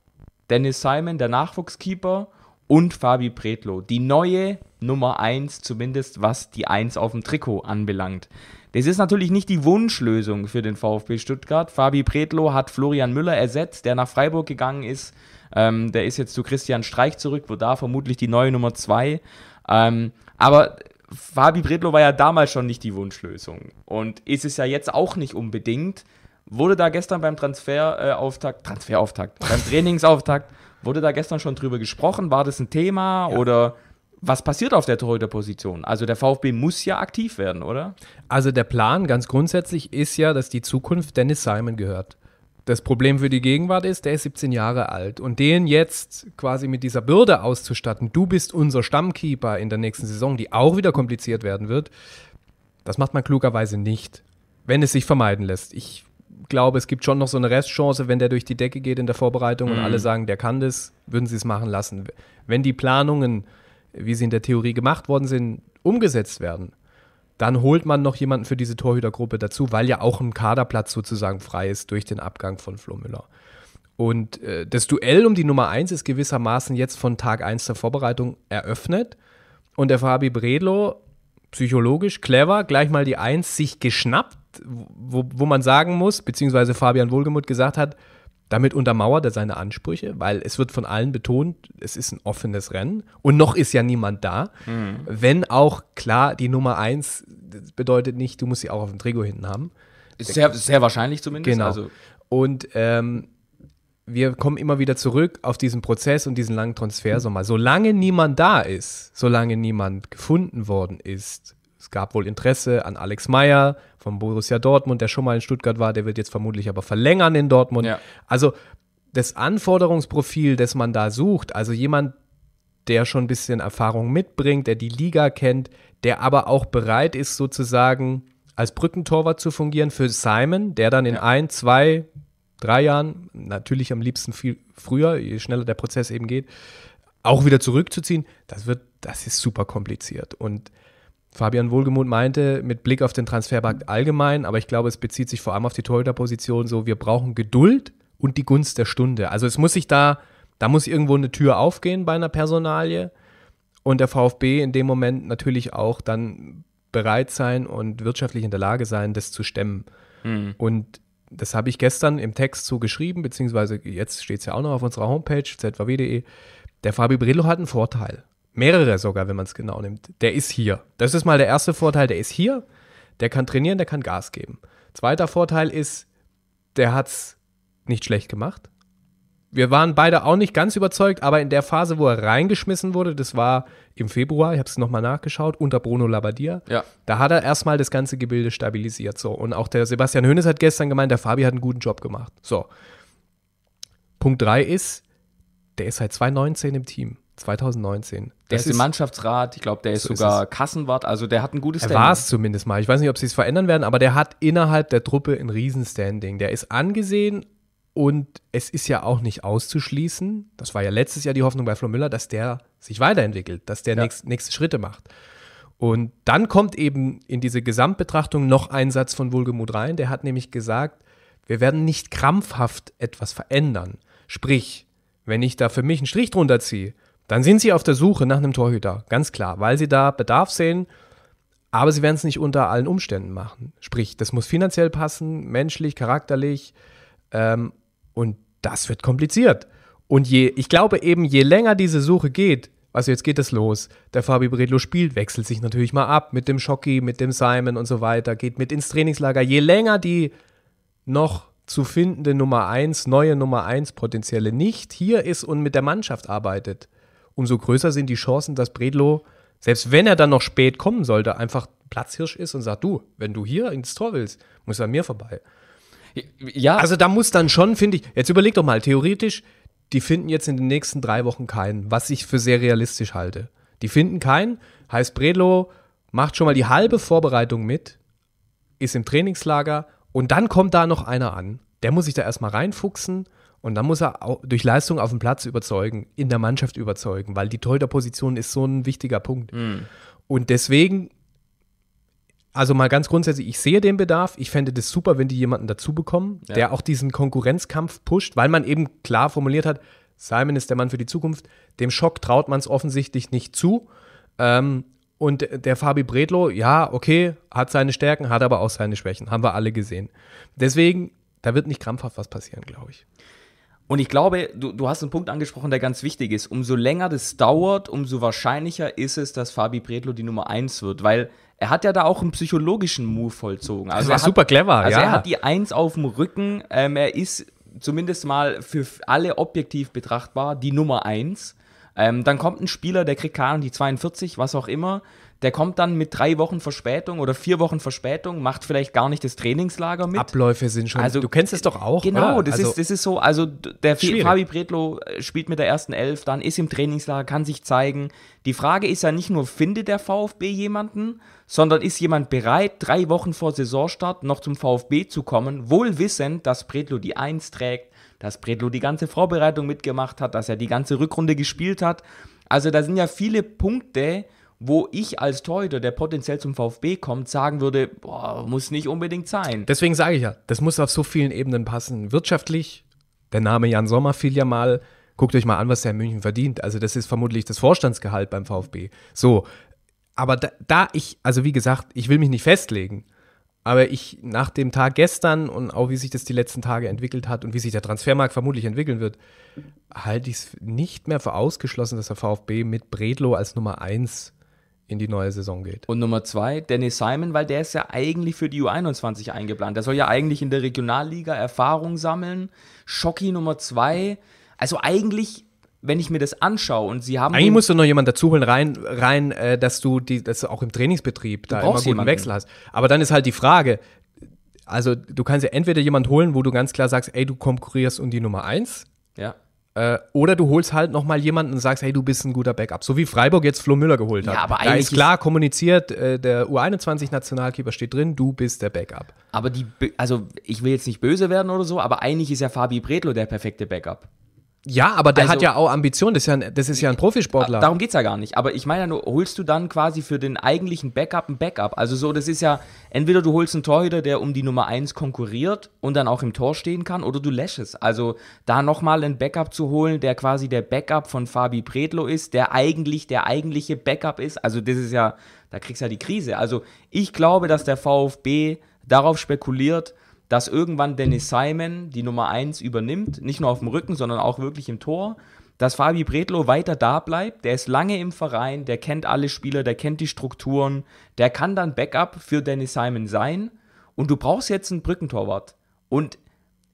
Dennis Simon, der Nachwuchskeeper, und Fabi Pretlo, die neue Nummer 1, zumindest was die 1 auf dem Trikot anbelangt. Das ist natürlich nicht die Wunschlösung für den VfB Stuttgart. Fabi Predlo hat Florian Müller ersetzt, der nach Freiburg gegangen ist. Ähm, der ist jetzt zu Christian Streich zurück, wo da vermutlich die neue Nummer 2. Ähm, aber Fabi Predlo war ja damals schon nicht die Wunschlösung. Und ist es ja jetzt auch nicht unbedingt. Wurde da gestern beim Transferauftakt, äh, Transferauftakt, beim Trainingsauftakt, wurde da gestern schon drüber gesprochen? War das ein Thema ja. oder was passiert auf der Torhüterposition? Also der VfB muss ja aktiv werden, oder? Also der Plan ganz grundsätzlich ist ja, dass die Zukunft Dennis Simon gehört. Das Problem für die Gegenwart ist, der ist 17 Jahre alt. Und den jetzt quasi mit dieser Bürde auszustatten, du bist unser Stammkeeper in der nächsten Saison, die auch wieder kompliziert werden wird, das macht man klugerweise nicht, wenn es sich vermeiden lässt. Ich glaube, es gibt schon noch so eine Restchance, wenn der durch die Decke geht in der Vorbereitung mhm. und alle sagen, der kann das, würden sie es machen lassen. Wenn die Planungen wie sie in der Theorie gemacht worden sind, umgesetzt werden, dann holt man noch jemanden für diese Torhütergruppe dazu, weil ja auch ein Kaderplatz sozusagen frei ist durch den Abgang von Flo Müller. Und äh, das Duell um die Nummer 1 ist gewissermaßen jetzt von Tag 1 der Vorbereitung eröffnet. Und der Fabi Bredlo, psychologisch clever, gleich mal die 1 sich geschnappt, wo, wo man sagen muss, beziehungsweise Fabian Wohlgemuth gesagt hat, damit untermauert er seine Ansprüche, weil es wird von allen betont, es ist ein offenes Rennen und noch ist ja niemand da. Mhm. Wenn auch klar, die Nummer eins bedeutet nicht, du musst sie auch auf dem Trigo hinten haben. Ist sehr, sehr wahrscheinlich zumindest. Genau. Also. Und ähm, wir kommen immer wieder zurück auf diesen Prozess und diesen langen Transfersommer. Solange niemand da ist, solange niemand gefunden worden ist, es gab wohl Interesse an Alex Meyer von Borussia Dortmund, der schon mal in Stuttgart war, der wird jetzt vermutlich aber verlängern in Dortmund. Ja. Also das Anforderungsprofil, das man da sucht, also jemand, der schon ein bisschen Erfahrung mitbringt, der die Liga kennt, der aber auch bereit ist, sozusagen als Brückentorwart zu fungieren für Simon, der dann in ja. ein, zwei, drei Jahren, natürlich am liebsten viel früher, je schneller der Prozess eben geht, auch wieder zurückzuziehen, das wird, das ist super kompliziert. Und Fabian Wohlgemuth meinte, mit Blick auf den Transfermarkt mhm. allgemein, aber ich glaube, es bezieht sich vor allem auf die Torhüterposition so, wir brauchen Geduld und die Gunst der Stunde. Also es muss sich da, da muss irgendwo eine Tür aufgehen bei einer Personalie und der VfB in dem Moment natürlich auch dann bereit sein und wirtschaftlich in der Lage sein, das zu stemmen. Mhm. Und das habe ich gestern im Text so geschrieben, beziehungsweise jetzt steht es ja auch noch auf unserer Homepage, zww.de. Der Fabi Brillo hat einen Vorteil. Mehrere sogar, wenn man es genau nimmt. Der ist hier. Das ist mal der erste Vorteil, der ist hier. Der kann trainieren, der kann Gas geben. Zweiter Vorteil ist, der hat es nicht schlecht gemacht. Wir waren beide auch nicht ganz überzeugt, aber in der Phase, wo er reingeschmissen wurde, das war im Februar, ich habe es nochmal nachgeschaut, unter Bruno Labbadia, ja. da hat er erstmal das ganze Gebilde stabilisiert. So. Und auch der Sebastian Hönes hat gestern gemeint, der Fabi hat einen guten Job gemacht. So. Punkt 3 ist, der ist seit 2019 im Team. 2019. Der das ist im Mannschaftsrat, ich glaube, der ist so sogar ist Kassenwart, also der hat ein gutes Standing. Er war es zumindest mal. Ich weiß nicht, ob sie es verändern werden, aber der hat innerhalb der Truppe ein Riesenstanding. Der ist angesehen und es ist ja auch nicht auszuschließen, das war ja letztes Jahr die Hoffnung bei Flo Müller, dass der sich weiterentwickelt, dass der ja. nächst, nächste Schritte macht. Und dann kommt eben in diese Gesamtbetrachtung noch ein Satz von Wohlgemut rein, der hat nämlich gesagt, wir werden nicht krampfhaft etwas verändern. Sprich, wenn ich da für mich einen Strich drunter ziehe dann sind sie auf der Suche nach einem Torhüter, ganz klar, weil sie da Bedarf sehen, aber sie werden es nicht unter allen Umständen machen. Sprich, das muss finanziell passen, menschlich, charakterlich ähm, und das wird kompliziert. Und je, ich glaube eben, je länger diese Suche geht, also jetzt geht es los. Der Fabi Bredlo spielt, wechselt sich natürlich mal ab mit dem Schocki, mit dem Simon und so weiter, geht mit ins Trainingslager. Je länger die noch zu findende Nummer 1, neue Nummer 1 potenzielle nicht hier ist und mit der Mannschaft arbeitet, umso größer sind die Chancen, dass Bredlo, selbst wenn er dann noch spät kommen sollte, einfach Platzhirsch ist und sagt, du, wenn du hier ins Tor willst, musst du an mir vorbei. Ja. Also da muss dann schon, finde ich, jetzt überleg doch mal, theoretisch, die finden jetzt in den nächsten drei Wochen keinen, was ich für sehr realistisch halte. Die finden keinen, heißt Bredlo macht schon mal die halbe Vorbereitung mit, ist im Trainingslager und dann kommt da noch einer an. Der muss sich da erstmal reinfuchsen und dann muss er auch durch Leistung auf dem Platz überzeugen, in der Mannschaft überzeugen, weil die Torhüterposition ist so ein wichtiger Punkt. Mhm. Und deswegen, also mal ganz grundsätzlich, ich sehe den Bedarf. Ich fände das super, wenn die jemanden dazu bekommen, ja. der auch diesen Konkurrenzkampf pusht, weil man eben klar formuliert hat, Simon ist der Mann für die Zukunft. Dem Schock traut man es offensichtlich nicht zu. Ähm, und der Fabi Bredlo, ja, okay, hat seine Stärken, hat aber auch seine Schwächen. Haben wir alle gesehen. Deswegen, da wird nicht krampfhaft was passieren, glaube ich. Und ich glaube, du, du hast einen Punkt angesprochen, der ganz wichtig ist. Umso länger das dauert, umso wahrscheinlicher ist es, dass Fabi Predlo die Nummer 1 wird, weil er hat ja da auch einen psychologischen Move vollzogen. Also das war hat, super clever, also ja. Er hat die 1 auf dem Rücken, ähm, er ist zumindest mal für alle objektiv betrachtbar die Nummer 1. Ähm, dann kommt ein Spieler, der kriegt Kahn die 42, was auch immer. Der kommt dann mit drei Wochen Verspätung oder vier Wochen Verspätung, macht vielleicht gar nicht das Trainingslager mit. Abläufe sind schon. Also, du kennst es doch auch. Genau, oder? Das, also, ist, das ist so. Also der schwierig. Fabi Bredlo äh, spielt mit der ersten Elf, dann ist im Trainingslager, kann sich zeigen. Die Frage ist ja nicht nur, findet der VfB jemanden, sondern ist jemand bereit, drei Wochen vor Saisonstart noch zum VfB zu kommen, wohl wissend, dass Bredlo die Eins trägt, dass Bredlo die ganze Vorbereitung mitgemacht hat, dass er die ganze Rückrunde gespielt hat. Also da sind ja viele Punkte, wo ich als Torhüter, der potenziell zum VfB kommt, sagen würde, boah, muss nicht unbedingt sein. Deswegen sage ich ja, das muss auf so vielen Ebenen passen. Wirtschaftlich, der Name Jan Sommer fiel ja mal, guckt euch mal an, was der in München verdient. Also das ist vermutlich das Vorstandsgehalt beim VfB. So, aber da, da ich, also wie gesagt, ich will mich nicht festlegen. Aber ich, nach dem Tag gestern und auch wie sich das die letzten Tage entwickelt hat und wie sich der Transfermarkt vermutlich entwickeln wird, halte ich es nicht mehr für ausgeschlossen, dass der VfB mit Bredlo als Nummer 1 in die neue Saison geht. Und Nummer zwei, Danny Simon, weil der ist ja eigentlich für die U21 eingeplant. Der soll ja eigentlich in der Regionalliga Erfahrung sammeln. Schocki Nummer zwei. Also eigentlich wenn ich mir das anschaue und sie haben. Eigentlich musst du noch jemanden dazuholen, rein, rein äh, dass du die, dass auch im Trainingsbetrieb du da immer guten jemanden. Wechsel hast. Aber dann ist halt die Frage, also du kannst ja entweder jemanden holen, wo du ganz klar sagst, ey, du konkurrierst um die Nummer eins. Ja. Äh, oder du holst halt nochmal jemanden und sagst, hey, du bist ein guter Backup. So wie Freiburg jetzt Flo Müller geholt hat. Ja, aber eigentlich da ist klar kommuniziert, äh, der U21-Nationalkeeper steht drin, du bist der Backup. Aber die, also ich will jetzt nicht böse werden oder so, aber eigentlich ist ja Fabi Bredlo der perfekte Backup. Ja, aber der also, hat ja auch Ambitionen, das ist ja ein, das ist ja ein Profisportler. Darum geht es ja gar nicht. Aber ich meine ja nur, holst du dann quasi für den eigentlichen Backup ein Backup? Also so, das ist ja, entweder du holst einen Torhüter, der um die Nummer 1 konkurriert und dann auch im Tor stehen kann, oder du lässt Also da nochmal ein Backup zu holen, der quasi der Backup von Fabi Bredlo ist, der eigentlich der eigentliche Backup ist, also das ist ja, da kriegst du ja die Krise. Also ich glaube, dass der VfB darauf spekuliert, dass irgendwann Dennis Simon die Nummer 1 übernimmt, nicht nur auf dem Rücken, sondern auch wirklich im Tor. Dass Fabi Bredlo weiter da bleibt, der ist lange im Verein, der kennt alle Spieler, der kennt die Strukturen, der kann dann Backup für Dennis Simon sein. Und du brauchst jetzt einen Brückentorwart. Und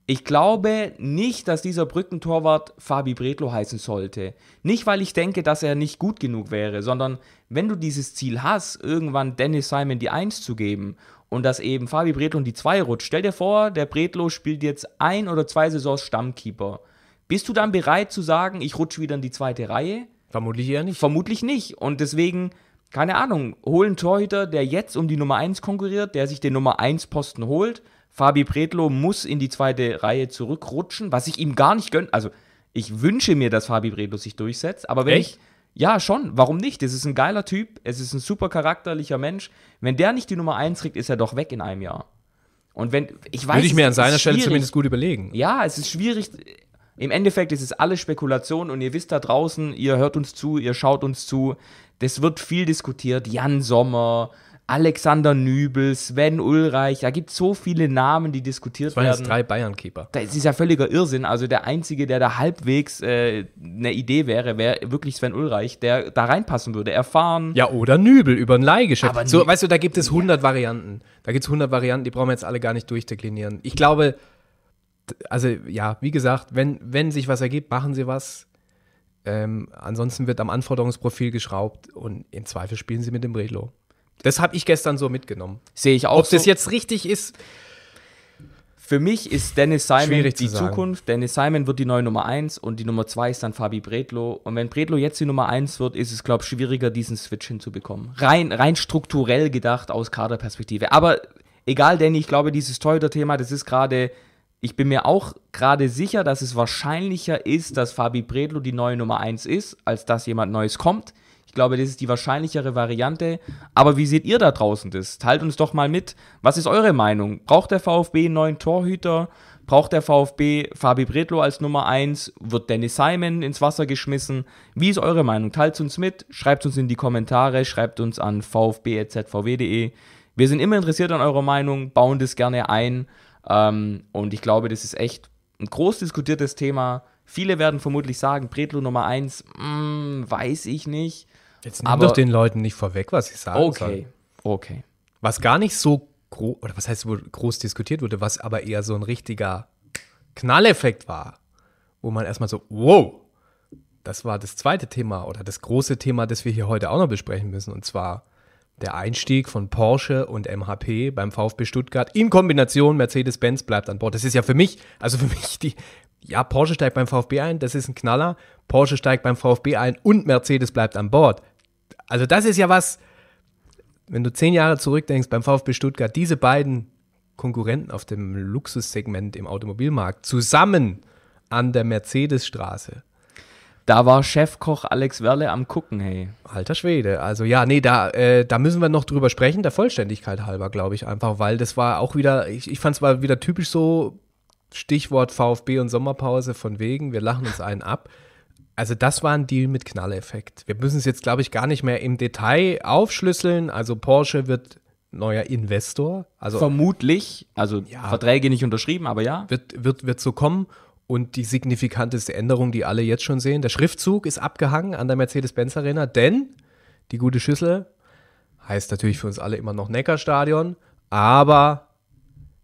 ich glaube nicht, dass dieser Brückentorwart Fabi Bredlo heißen sollte. Nicht, weil ich denke, dass er nicht gut genug wäre, sondern wenn du dieses Ziel hast, irgendwann Dennis Simon die Eins zu geben und dass eben Fabi Bretlo in die 2 rutscht. Stell dir vor, der Bretlo spielt jetzt ein oder zwei Saisons Stammkeeper. Bist du dann bereit zu sagen, ich rutsche wieder in die zweite Reihe? Vermutlich eher nicht. Vermutlich nicht. Und deswegen, keine Ahnung, holen Torhüter, der jetzt um die Nummer 1 konkurriert, der sich den Nummer 1 Posten holt. Fabi Bretlo muss in die zweite Reihe zurückrutschen, was ich ihm gar nicht gönne. Also, ich wünsche mir, dass Fabi Predlo sich durchsetzt, aber wenn Echt? ich ja, schon. Warum nicht? Es ist ein geiler Typ. Es ist ein super charakterlicher Mensch. Wenn der nicht die Nummer 1 kriegt, ist er doch weg in einem Jahr. Und wenn, ich weiß. Würde ich mir an seiner Stelle zumindest gut überlegen. Ja, es ist schwierig. Im Endeffekt ist es alles Spekulation und ihr wisst da draußen, ihr hört uns zu, ihr schaut uns zu. Das wird viel diskutiert. Jan Sommer, Alexander Nübel, Sven Ulreich, da gibt es so viele Namen, die diskutiert das waren werden. Jetzt drei Bayern-Keeper. Das ist ja völliger Irrsinn. Also der Einzige, der da halbwegs äh, eine Idee wäre, wäre wirklich Sven Ulreich, der da reinpassen würde, erfahren. Ja, oder Nübel über ein Leihgeschäft. Aber so, weißt du, da gibt es 100 ja. Varianten. Da gibt es 100 Varianten, die brauchen wir jetzt alle gar nicht durchdeklinieren. Ich glaube, also ja, wie gesagt, wenn, wenn sich was ergibt, machen sie was. Ähm, ansonsten wird am Anforderungsprofil geschraubt und im Zweifel spielen sie mit dem Bredlo. Das habe ich gestern so mitgenommen. Sehe ich auch. Ob so. das jetzt richtig ist. Für mich ist Dennis Simon die sagen. Zukunft. Dennis Simon wird die neue Nummer 1 und die Nummer 2 ist dann Fabi Bredlo. Und wenn Bredlo jetzt die Nummer 1 wird, ist es, glaube ich, schwieriger, diesen Switch hinzubekommen. Rein, rein strukturell gedacht aus Kaderperspektive. Aber egal, Danny, ich glaube, dieses Torhüter-Thema, das ist gerade ich bin mir auch gerade sicher, dass es wahrscheinlicher ist, dass Fabi Bredlo die neue Nummer 1 ist, als dass jemand Neues kommt. Ich glaube, das ist die wahrscheinlichere Variante. Aber wie seht ihr da draußen das? Teilt uns doch mal mit. Was ist eure Meinung? Braucht der VfB einen neuen Torhüter? Braucht der VfB Fabi Bredlo als Nummer 1? Wird Danny Simon ins Wasser geschmissen? Wie ist eure Meinung? Teilt uns mit, schreibt uns in die Kommentare, schreibt uns an vfb.zvw.de. Wir sind immer interessiert an eurer Meinung, bauen das gerne ein. Ähm, und ich glaube, das ist echt ein groß diskutiertes Thema. Viele werden vermutlich sagen, Bredlo Nummer 1, mm, weiß ich nicht. Jetzt nimm aber, doch den Leuten nicht vorweg, was ich sagen okay, soll. Okay, okay. Was gar nicht so groß, oder was heißt groß diskutiert wurde, was aber eher so ein richtiger Knalleffekt war, wo man erstmal so, wow, das war das zweite Thema oder das große Thema, das wir hier heute auch noch besprechen müssen, und zwar der Einstieg von Porsche und MHP beim VfB Stuttgart in Kombination Mercedes-Benz bleibt an Bord. Das ist ja für mich, also für mich die, ja, Porsche steigt beim VfB ein, das ist ein Knaller. Porsche steigt beim VfB ein und Mercedes bleibt an Bord. Also das ist ja was, wenn du zehn Jahre zurückdenkst beim VfB Stuttgart, diese beiden Konkurrenten auf dem Luxussegment im Automobilmarkt zusammen an der Mercedesstraße. Da war Chefkoch Alex Werle am Gucken, hey. Alter Schwede. Also ja, nee, da, äh, da müssen wir noch drüber sprechen, der Vollständigkeit halber, glaube ich, einfach, weil das war auch wieder, ich, ich fand es mal wieder typisch so, Stichwort VfB und Sommerpause von wegen, wir lachen uns einen ab. Also das war ein Deal mit Knalleffekt. Wir müssen es jetzt, glaube ich, gar nicht mehr im Detail aufschlüsseln. Also Porsche wird neuer Investor. Also Vermutlich, also ja, Verträge nicht unterschrieben, aber ja. Wird, wird, wird so kommen. Und die signifikanteste Änderung, die alle jetzt schon sehen, der Schriftzug ist abgehangen an der Mercedes-Benz Arena, denn die gute Schüssel heißt natürlich für uns alle immer noch Neckarstadion, aber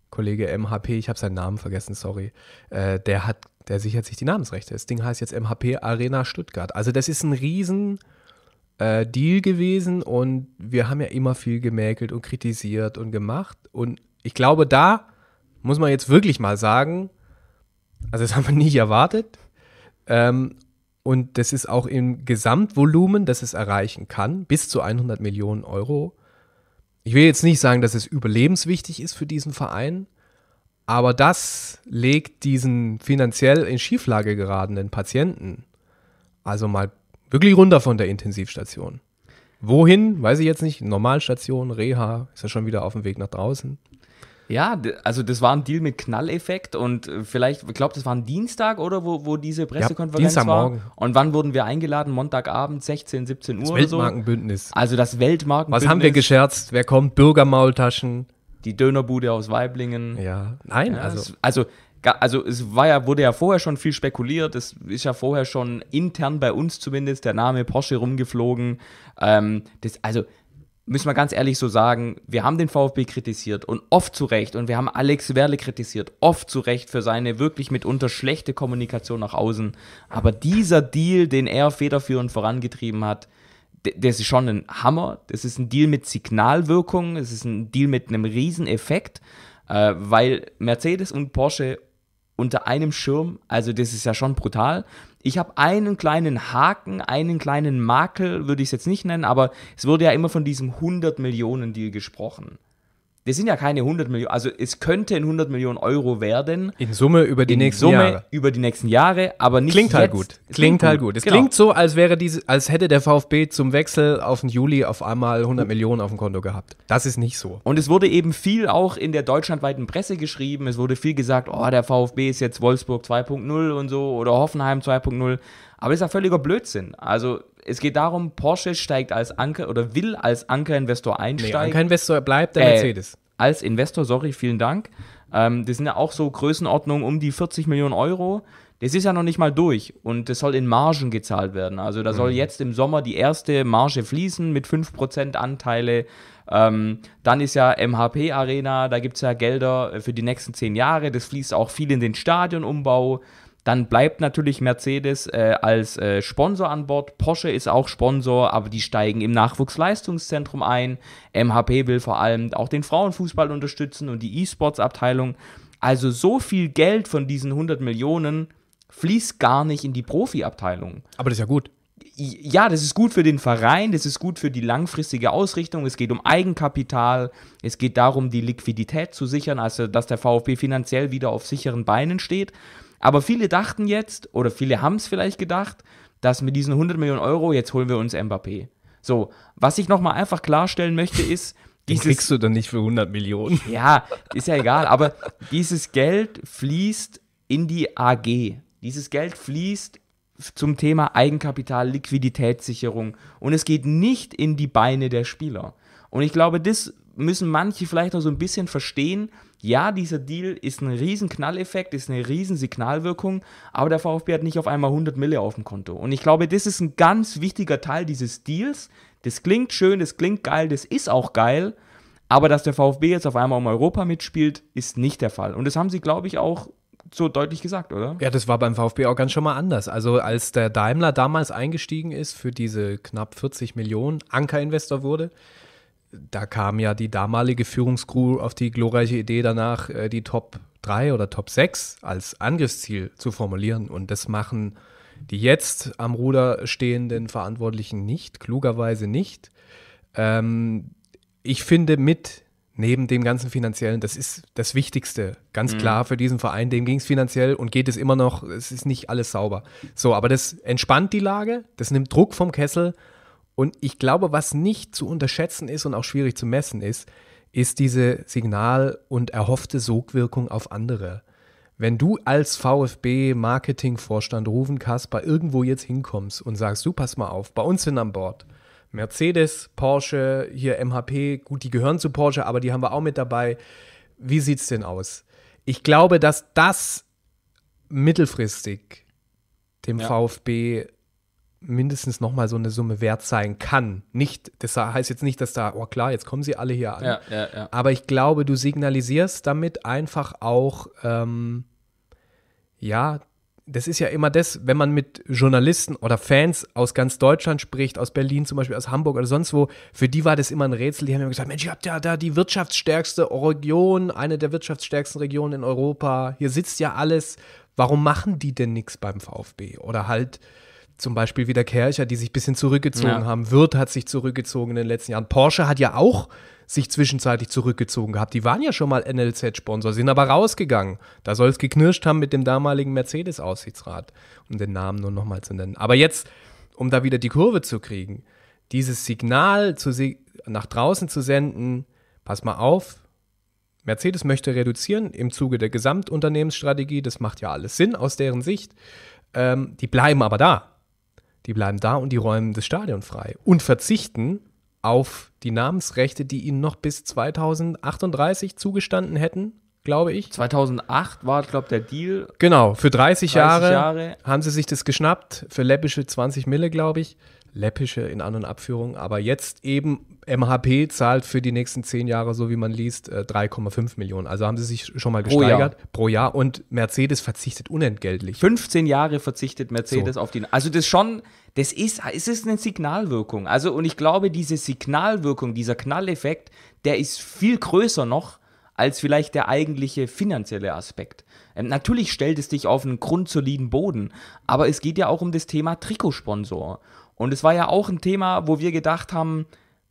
Kollege MHP, ich habe seinen Namen vergessen, sorry, äh, der hat der sichert sich die Namensrechte. Das Ding heißt jetzt MHP Arena Stuttgart. Also das ist ein riesen äh, Deal gewesen und wir haben ja immer viel gemäkelt und kritisiert und gemacht. Und ich glaube, da muss man jetzt wirklich mal sagen, also das haben wir nicht erwartet. Ähm, und das ist auch im Gesamtvolumen, das es erreichen kann, bis zu 100 Millionen Euro. Ich will jetzt nicht sagen, dass es überlebenswichtig ist für diesen Verein, aber das legt diesen finanziell in Schieflage geratenen Patienten also mal wirklich runter von der Intensivstation. Wohin? Weiß ich jetzt nicht. Normalstation, Reha, ist ja schon wieder auf dem Weg nach draußen. Ja, also das war ein Deal mit Knalleffekt und äh, vielleicht, ich glaube, das war ein Dienstag oder wo, wo diese Pressekonferenz ja, Dienstagmorgen. war. Und wann wurden wir eingeladen? Montagabend, 16, 17 Uhr. Das Weltmarkenbündnis. So. Also das Weltmarkenbündnis. Was haben wir gescherzt? Wer kommt? Bürgermaultaschen die Dönerbude aus Weiblingen. Ja, nein, ja, also. Es, also also es war ja, wurde ja vorher schon viel spekuliert, es ist ja vorher schon intern bei uns zumindest der Name Porsche rumgeflogen. Ähm, das, also müssen wir ganz ehrlich so sagen, wir haben den VfB kritisiert und oft zu Recht und wir haben Alex Werle kritisiert, oft zu Recht für seine wirklich mitunter schlechte Kommunikation nach außen. Aber dieser Deal, den er federführend vorangetrieben hat, das ist schon ein Hammer. Das ist ein Deal mit Signalwirkung. Es ist ein Deal mit einem Rieseneffekt, äh, weil Mercedes und Porsche unter einem Schirm, also das ist ja schon brutal. Ich habe einen kleinen Haken, einen kleinen Makel, würde ich es jetzt nicht nennen, aber es wurde ja immer von diesem 100 Millionen Deal gesprochen das sind ja keine 100 Millionen, also es könnte ein 100 Millionen Euro werden. In Summe über die in nächsten Summe Jahre. über die nächsten Jahre, aber nicht Klingt halt jetzt. halt gut. Klingt, klingt halt gut. Es genau. klingt so, als wäre diese, als hätte der VfB zum Wechsel auf den Juli auf einmal 100 Millionen auf dem Konto gehabt. Das ist nicht so. Und es wurde eben viel auch in der deutschlandweiten Presse geschrieben. Es wurde viel gesagt, oh, der VfB ist jetzt Wolfsburg 2.0 und so oder Hoffenheim 2.0. Aber das ist ja völliger Blödsinn. Also es geht darum, Porsche steigt als Anker oder will als Ankerinvestor einsteigen. Nee, Ankerinvestor bleibt der äh, Mercedes als Investor, sorry, vielen Dank. Ähm, das sind ja auch so Größenordnungen um die 40 Millionen Euro. Das ist ja noch nicht mal durch und das soll in Margen gezahlt werden. Also da soll mhm. jetzt im Sommer die erste Marge fließen mit 5% Anteile. Ähm, dann ist ja MHP Arena, da gibt es ja Gelder für die nächsten 10 Jahre. Das fließt auch viel in den Stadionumbau. Dann bleibt natürlich Mercedes äh, als äh, Sponsor an Bord. Porsche ist auch Sponsor, aber die steigen im Nachwuchsleistungszentrum ein. MHP will vor allem auch den Frauenfußball unterstützen und die E-Sports-Abteilung. Also so viel Geld von diesen 100 Millionen fließt gar nicht in die Profi-Abteilung. Aber das ist ja gut ja, das ist gut für den Verein, das ist gut für die langfristige Ausrichtung. Es geht um Eigenkapital, es geht darum, die Liquidität zu sichern, also dass der VfB finanziell wieder auf sicheren Beinen steht. Aber viele dachten jetzt, oder viele haben es vielleicht gedacht, dass mit diesen 100 Millionen Euro, jetzt holen wir uns Mbappé. So, was ich nochmal einfach klarstellen möchte, ist, den kriegst du dann nicht für 100 Millionen. Ja, ist ja egal, aber dieses Geld fließt in die AG. Dieses Geld fließt zum Thema Eigenkapital, Liquiditätssicherung und es geht nicht in die Beine der Spieler. Und ich glaube, das müssen manche vielleicht noch so ein bisschen verstehen, ja, dieser Deal ist ein riesen Knalleffekt, ist eine riesen Signalwirkung, aber der VfB hat nicht auf einmal 100 Mille auf dem Konto. Und ich glaube, das ist ein ganz wichtiger Teil dieses Deals. Das klingt schön, das klingt geil, das ist auch geil, aber dass der VfB jetzt auf einmal um Europa mitspielt, ist nicht der Fall. Und das haben sie, glaube ich, auch so deutlich gesagt, oder? Ja, das war beim VfB auch ganz schon mal anders. Also als der Daimler damals eingestiegen ist für diese knapp 40 Millionen, Ankerinvestor wurde, da kam ja die damalige Führungscrew auf die glorreiche Idee danach, äh, die Top 3 oder Top 6 als Angriffsziel zu formulieren. Und das machen die jetzt am Ruder stehenden Verantwortlichen nicht, klugerweise nicht. Ähm, ich finde mit, neben dem ganzen finanziellen, das ist das Wichtigste, ganz mhm. klar für diesen Verein, dem ging es finanziell und geht es immer noch, es ist nicht alles sauber. So, aber das entspannt die Lage, das nimmt Druck vom Kessel und ich glaube, was nicht zu unterschätzen ist und auch schwierig zu messen ist, ist diese Signal- und erhoffte Sogwirkung auf andere. Wenn du als VfB-Marketing-Vorstand Rufen Kasper irgendwo jetzt hinkommst und sagst, du pass mal auf, bei uns sind an Bord Mercedes, Porsche, hier MHP, gut, die gehören zu Porsche, aber die haben wir auch mit dabei. Wie sieht es denn aus? Ich glaube, dass das mittelfristig dem ja. VfB mindestens nochmal so eine Summe wert sein kann. Nicht, das heißt jetzt nicht, dass da, oh klar, jetzt kommen sie alle hier an. Ja, ja, ja. Aber ich glaube, du signalisierst damit einfach auch, ähm, ja, das ist ja immer das, wenn man mit Journalisten oder Fans aus ganz Deutschland spricht, aus Berlin zum Beispiel, aus Hamburg oder sonst wo, für die war das immer ein Rätsel. Die haben immer gesagt, Mensch, ihr habt ja da die wirtschaftsstärkste Region, eine der wirtschaftsstärksten Regionen in Europa. Hier sitzt ja alles. Warum machen die denn nichts beim VfB? Oder halt, zum Beispiel wieder Kercher, die sich ein bisschen zurückgezogen ja. haben. Wirth hat sich zurückgezogen in den letzten Jahren. Porsche hat ja auch sich zwischenzeitlich zurückgezogen gehabt. Die waren ja schon mal NLZ-Sponsor, sind aber rausgegangen. Da soll es geknirscht haben mit dem damaligen Mercedes-Aussichtsrat, um den Namen nur nochmal zu nennen. Aber jetzt, um da wieder die Kurve zu kriegen, dieses Signal zu, nach draußen zu senden, pass mal auf, Mercedes möchte reduzieren im Zuge der Gesamtunternehmensstrategie, das macht ja alles Sinn aus deren Sicht. Ähm, die bleiben aber da. Die bleiben da und die räumen das Stadion frei und verzichten auf die Namensrechte, die ihnen noch bis 2038 zugestanden hätten, glaube ich. 2008 war, glaube der Deal. Genau, für 30, 30 Jahre, Jahre, haben sie sich das geschnappt, für läppische 20 Mille, glaube ich läppische in An- und Abführung. Aber jetzt eben, MHP zahlt für die nächsten zehn Jahre, so wie man liest, 3,5 äh, Millionen. Also haben sie sich schon mal gesteigert pro Jahr. Pro Jahr. Und Mercedes verzichtet unentgeltlich. 15 Jahre verzichtet Mercedes so. auf die. Also das schon, das ist, es eine Signalwirkung. Also, und ich glaube, diese Signalwirkung, dieser Knalleffekt, der ist viel größer noch als vielleicht der eigentliche finanzielle Aspekt. Ähm, natürlich stellt es dich auf einen grundsoliden Boden, aber es geht ja auch um das Thema Trikotsponsor. Und es war ja auch ein Thema, wo wir gedacht haben,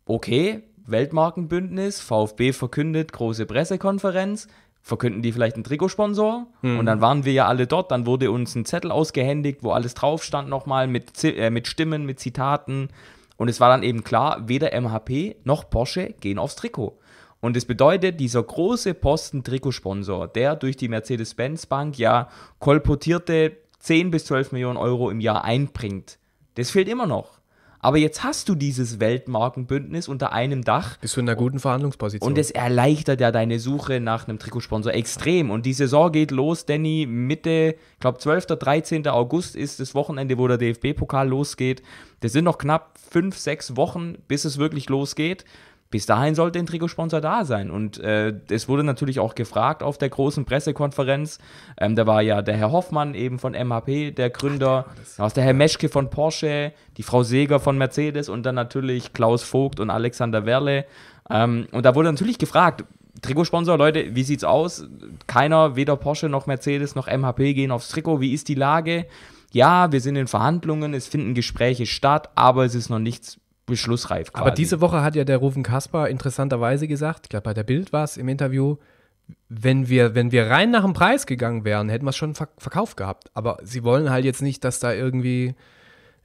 okay, Weltmarkenbündnis, VfB verkündet große Pressekonferenz, verkünden die vielleicht einen Trikotsponsor? Mhm. Und dann waren wir ja alle dort, dann wurde uns ein Zettel ausgehändigt, wo alles drauf stand nochmal mit, äh, mit Stimmen, mit Zitaten. Und es war dann eben klar, weder MHP noch Porsche gehen aufs Trikot. Und es bedeutet, dieser große Posten-Trikotsponsor, der durch die Mercedes-Benz-Bank ja kolportierte 10 bis 12 Millionen Euro im Jahr einbringt, das fehlt immer noch. Aber jetzt hast du dieses Weltmarkenbündnis unter einem Dach. Bist du in einer guten Verhandlungsposition. Und es erleichtert ja deine Suche nach einem Trikotsponsor extrem. Und die Saison geht los, Danny, Mitte, ich glaube 12. 13. August ist das Wochenende, wo der DFB-Pokal losgeht. Das sind noch knapp fünf, sechs Wochen, bis es wirklich losgeht bis dahin sollte ein Trikotsponsor da sein. Und äh, es wurde natürlich auch gefragt auf der großen Pressekonferenz. Ähm, da war ja der Herr Hoffmann eben von MHP, der Gründer, Ach, der, aus der Herr Meschke von Porsche, die Frau Seger von Mercedes und dann natürlich Klaus Vogt und Alexander Werle. Ähm, und da wurde natürlich gefragt, Trikotsponsor, Leute, wie sieht's aus? Keiner, weder Porsche noch Mercedes noch MHP gehen aufs Trikot. Wie ist die Lage? Ja, wir sind in Verhandlungen, es finden Gespräche statt, aber es ist noch nichts beschlussreif quasi. Aber diese Woche hat ja der Rufen Kaspar interessanterweise gesagt, ich glaube bei der Bild war es im Interview, wenn wir, wenn wir rein nach dem Preis gegangen wären, hätten wir es schon verkauft gehabt. Aber sie wollen halt jetzt nicht, dass da irgendwie,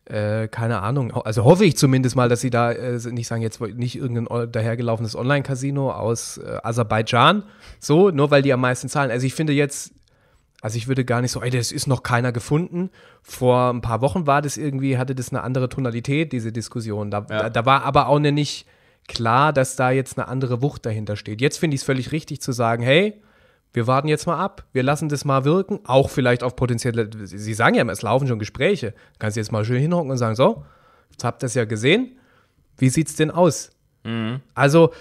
äh, keine Ahnung, also hoffe ich zumindest mal, dass sie da äh, nicht sagen, jetzt nicht irgendein dahergelaufenes Online-Casino aus äh, Aserbaidschan, so, nur weil die am meisten zahlen. Also ich finde jetzt also ich würde gar nicht so, ey, das ist noch keiner gefunden. Vor ein paar Wochen war das irgendwie, hatte das eine andere Tonalität, diese Diskussion. Da, ja. da, da war aber auch nicht klar, dass da jetzt eine andere Wucht dahinter steht. Jetzt finde ich es völlig richtig zu sagen, hey, wir warten jetzt mal ab, wir lassen das mal wirken, auch vielleicht auf potenzielle, Sie sagen ja immer, es laufen schon Gespräche. Du kannst jetzt mal schön hinhocken und sagen, so, jetzt habt ihr es ja gesehen, wie sieht es denn aus? Mhm. Also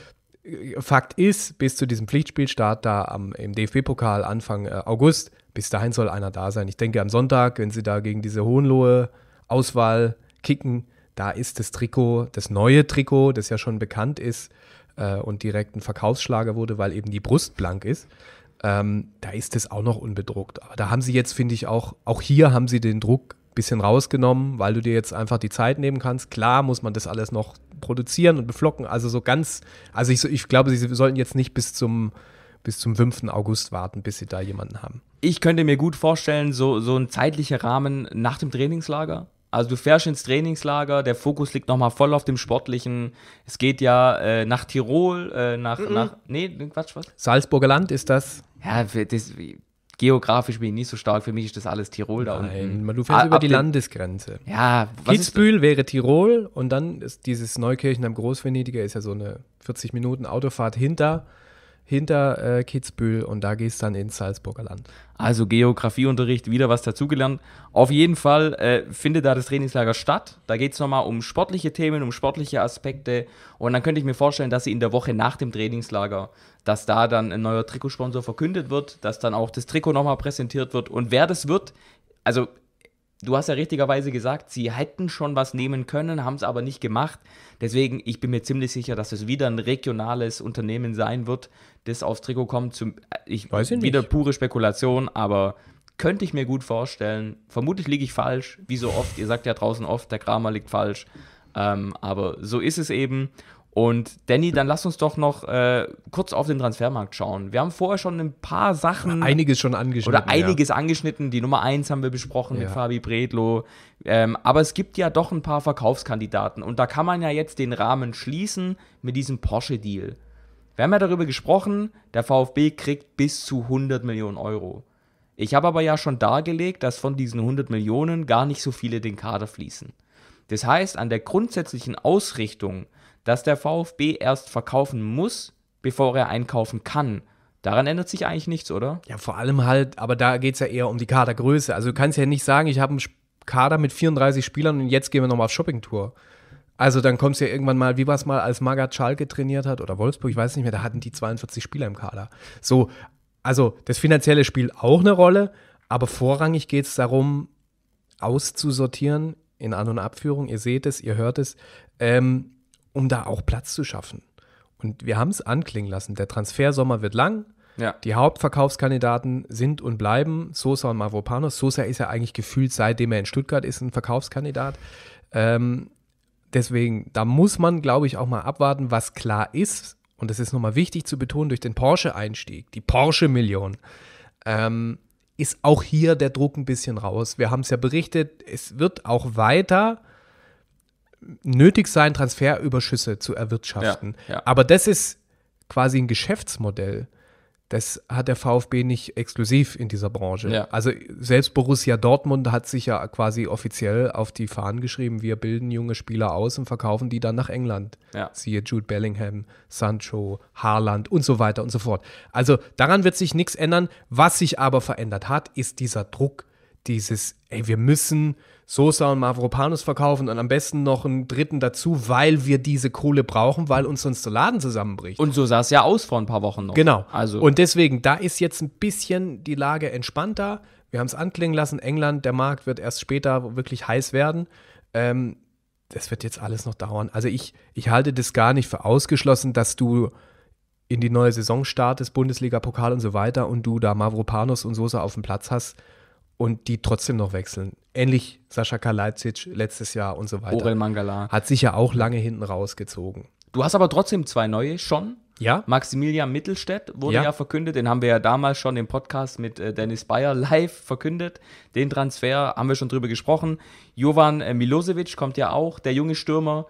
äh, Fakt ist, bis zu diesem Pflichtspielstart da am, im DFB-Pokal Anfang äh, August bis dahin soll einer da sein. Ich denke, am Sonntag, wenn sie da gegen diese Hohenlohe-Auswahl kicken, da ist das Trikot, das neue Trikot, das ja schon bekannt ist äh, und direkt ein Verkaufsschlager wurde, weil eben die Brust blank ist. Ähm, da ist es auch noch unbedruckt. Aber da haben sie jetzt, finde ich, auch, auch hier haben sie den Druck ein bisschen rausgenommen, weil du dir jetzt einfach die Zeit nehmen kannst. Klar muss man das alles noch produzieren und beflocken. Also so ganz, also ich, ich glaube, sie sollten jetzt nicht bis zum bis zum 5. August warten, bis sie da jemanden haben. Ich könnte mir gut vorstellen, so, so ein zeitlicher Rahmen nach dem Trainingslager. Also du fährst ins Trainingslager, der Fokus liegt nochmal voll auf dem Sportlichen. Es geht ja äh, nach Tirol, äh, nach, mm -mm. nach. Nee, Quatsch, was? Salzburger Land ist das. Ja, das, geografisch bin ich nicht so stark. Für mich ist das alles Tirol da Nein, unten. du fährst ah, über die Landesgrenze. Ja, Kitzbühel wäre Tirol und dann ist dieses Neukirchen am Großvenediger, ist ja so eine 40 Minuten Autofahrt hinter hinter äh, Kitzbühel und da gehst dann ins Salzburger Land. Also Geografieunterricht, wieder was dazugelernt. Auf jeden Fall äh, findet da das Trainingslager statt. Da geht es nochmal um sportliche Themen, um sportliche Aspekte. Und dann könnte ich mir vorstellen, dass sie in der Woche nach dem Trainingslager, dass da dann ein neuer Trikotsponsor verkündet wird, dass dann auch das Trikot nochmal präsentiert wird. Und wer das wird, also du hast ja richtigerweise gesagt, sie hätten schon was nehmen können, haben es aber nicht gemacht. Deswegen, ich bin mir ziemlich sicher, dass es wieder ein regionales Unternehmen sein wird, das aufs Trikot kommt. Zum, äh, ich, Weiß ich wieder nicht. pure Spekulation, aber könnte ich mir gut vorstellen. Vermutlich liege ich falsch, wie so oft. Ihr sagt ja draußen oft, der Kramer liegt falsch. Ähm, aber so ist es eben. Und Danny, dann lass uns doch noch äh, kurz auf den Transfermarkt schauen. Wir haben vorher schon ein paar Sachen. Einiges schon angeschnitten. Oder einiges ja. angeschnitten. Die Nummer 1 haben wir besprochen ja. mit Fabi Bredlo. Ähm, aber es gibt ja doch ein paar Verkaufskandidaten. Und da kann man ja jetzt den Rahmen schließen mit diesem Porsche-Deal. Wir haben ja darüber gesprochen, der VfB kriegt bis zu 100 Millionen Euro. Ich habe aber ja schon dargelegt, dass von diesen 100 Millionen gar nicht so viele den Kader fließen. Das heißt, an der grundsätzlichen Ausrichtung, dass der VfB erst verkaufen muss, bevor er einkaufen kann, Daran ändert sich eigentlich nichts, oder? Ja, vor allem halt, aber da geht es ja eher um die Kadergröße. Also du kannst ja nicht sagen, ich habe einen Kader mit 34 Spielern und jetzt gehen wir nochmal auf Shoppingtour. Also dann kommst du ja irgendwann mal, wie war es mal, als Margaret Schalke trainiert hat oder Wolfsburg, ich weiß nicht mehr, da hatten die 42 Spieler im Kader. So, also das finanzielle spielt auch eine Rolle, aber vorrangig geht es darum, auszusortieren in An- und Abführung, ihr seht es, ihr hört es, ähm, um da auch Platz zu schaffen. Und wir haben es anklingen lassen, der Transfersommer wird lang, ja. Die Hauptverkaufskandidaten sind und bleiben Sosa und Mavropanos. Sosa ist ja eigentlich gefühlt, seitdem er in Stuttgart ist, ein Verkaufskandidat. Ähm, deswegen, da muss man, glaube ich, auch mal abwarten, was klar ist. Und das ist nochmal wichtig zu betonen, durch den Porsche-Einstieg, die Porsche-Million, ähm, ist auch hier der Druck ein bisschen raus. Wir haben es ja berichtet, es wird auch weiter nötig sein, Transferüberschüsse zu erwirtschaften. Ja, ja. Aber das ist quasi ein Geschäftsmodell das hat der VfB nicht exklusiv in dieser Branche. Ja. Also selbst Borussia Dortmund hat sich ja quasi offiziell auf die Fahnen geschrieben, wir bilden junge Spieler aus und verkaufen die dann nach England. Ja. Siehe Jude Bellingham, Sancho, Haaland und so weiter und so fort. Also daran wird sich nichts ändern. Was sich aber verändert hat, ist dieser Druck, dieses, ey, wir müssen Sosa und Mavropanus verkaufen und am besten noch einen dritten dazu, weil wir diese Kohle brauchen, weil uns sonst der Laden zusammenbricht. Und so sah es ja aus vor ein paar Wochen noch. Genau. Also. Und deswegen, da ist jetzt ein bisschen die Lage entspannter. Wir haben es anklingen lassen, England, der Markt wird erst später wirklich heiß werden. Ähm, das wird jetzt alles noch dauern. Also ich, ich halte das gar nicht für ausgeschlossen, dass du in die neue Saison startest, Bundesliga, Pokal und so weiter und du da Mavropanus und Sosa auf dem Platz hast und die trotzdem noch wechseln. Ähnlich Sascha Kalajdzic letztes Jahr und so weiter. Orel Mangala. Hat sich ja auch lange hinten rausgezogen. Du hast aber trotzdem zwei neue schon. Ja. Maximilian Mittelstädt wurde ja. ja verkündet, den haben wir ja damals schon im Podcast mit äh, Dennis Bayer live verkündet. Den Transfer haben wir schon drüber gesprochen. Jovan äh, Milosevic kommt ja auch, der junge Stürmer.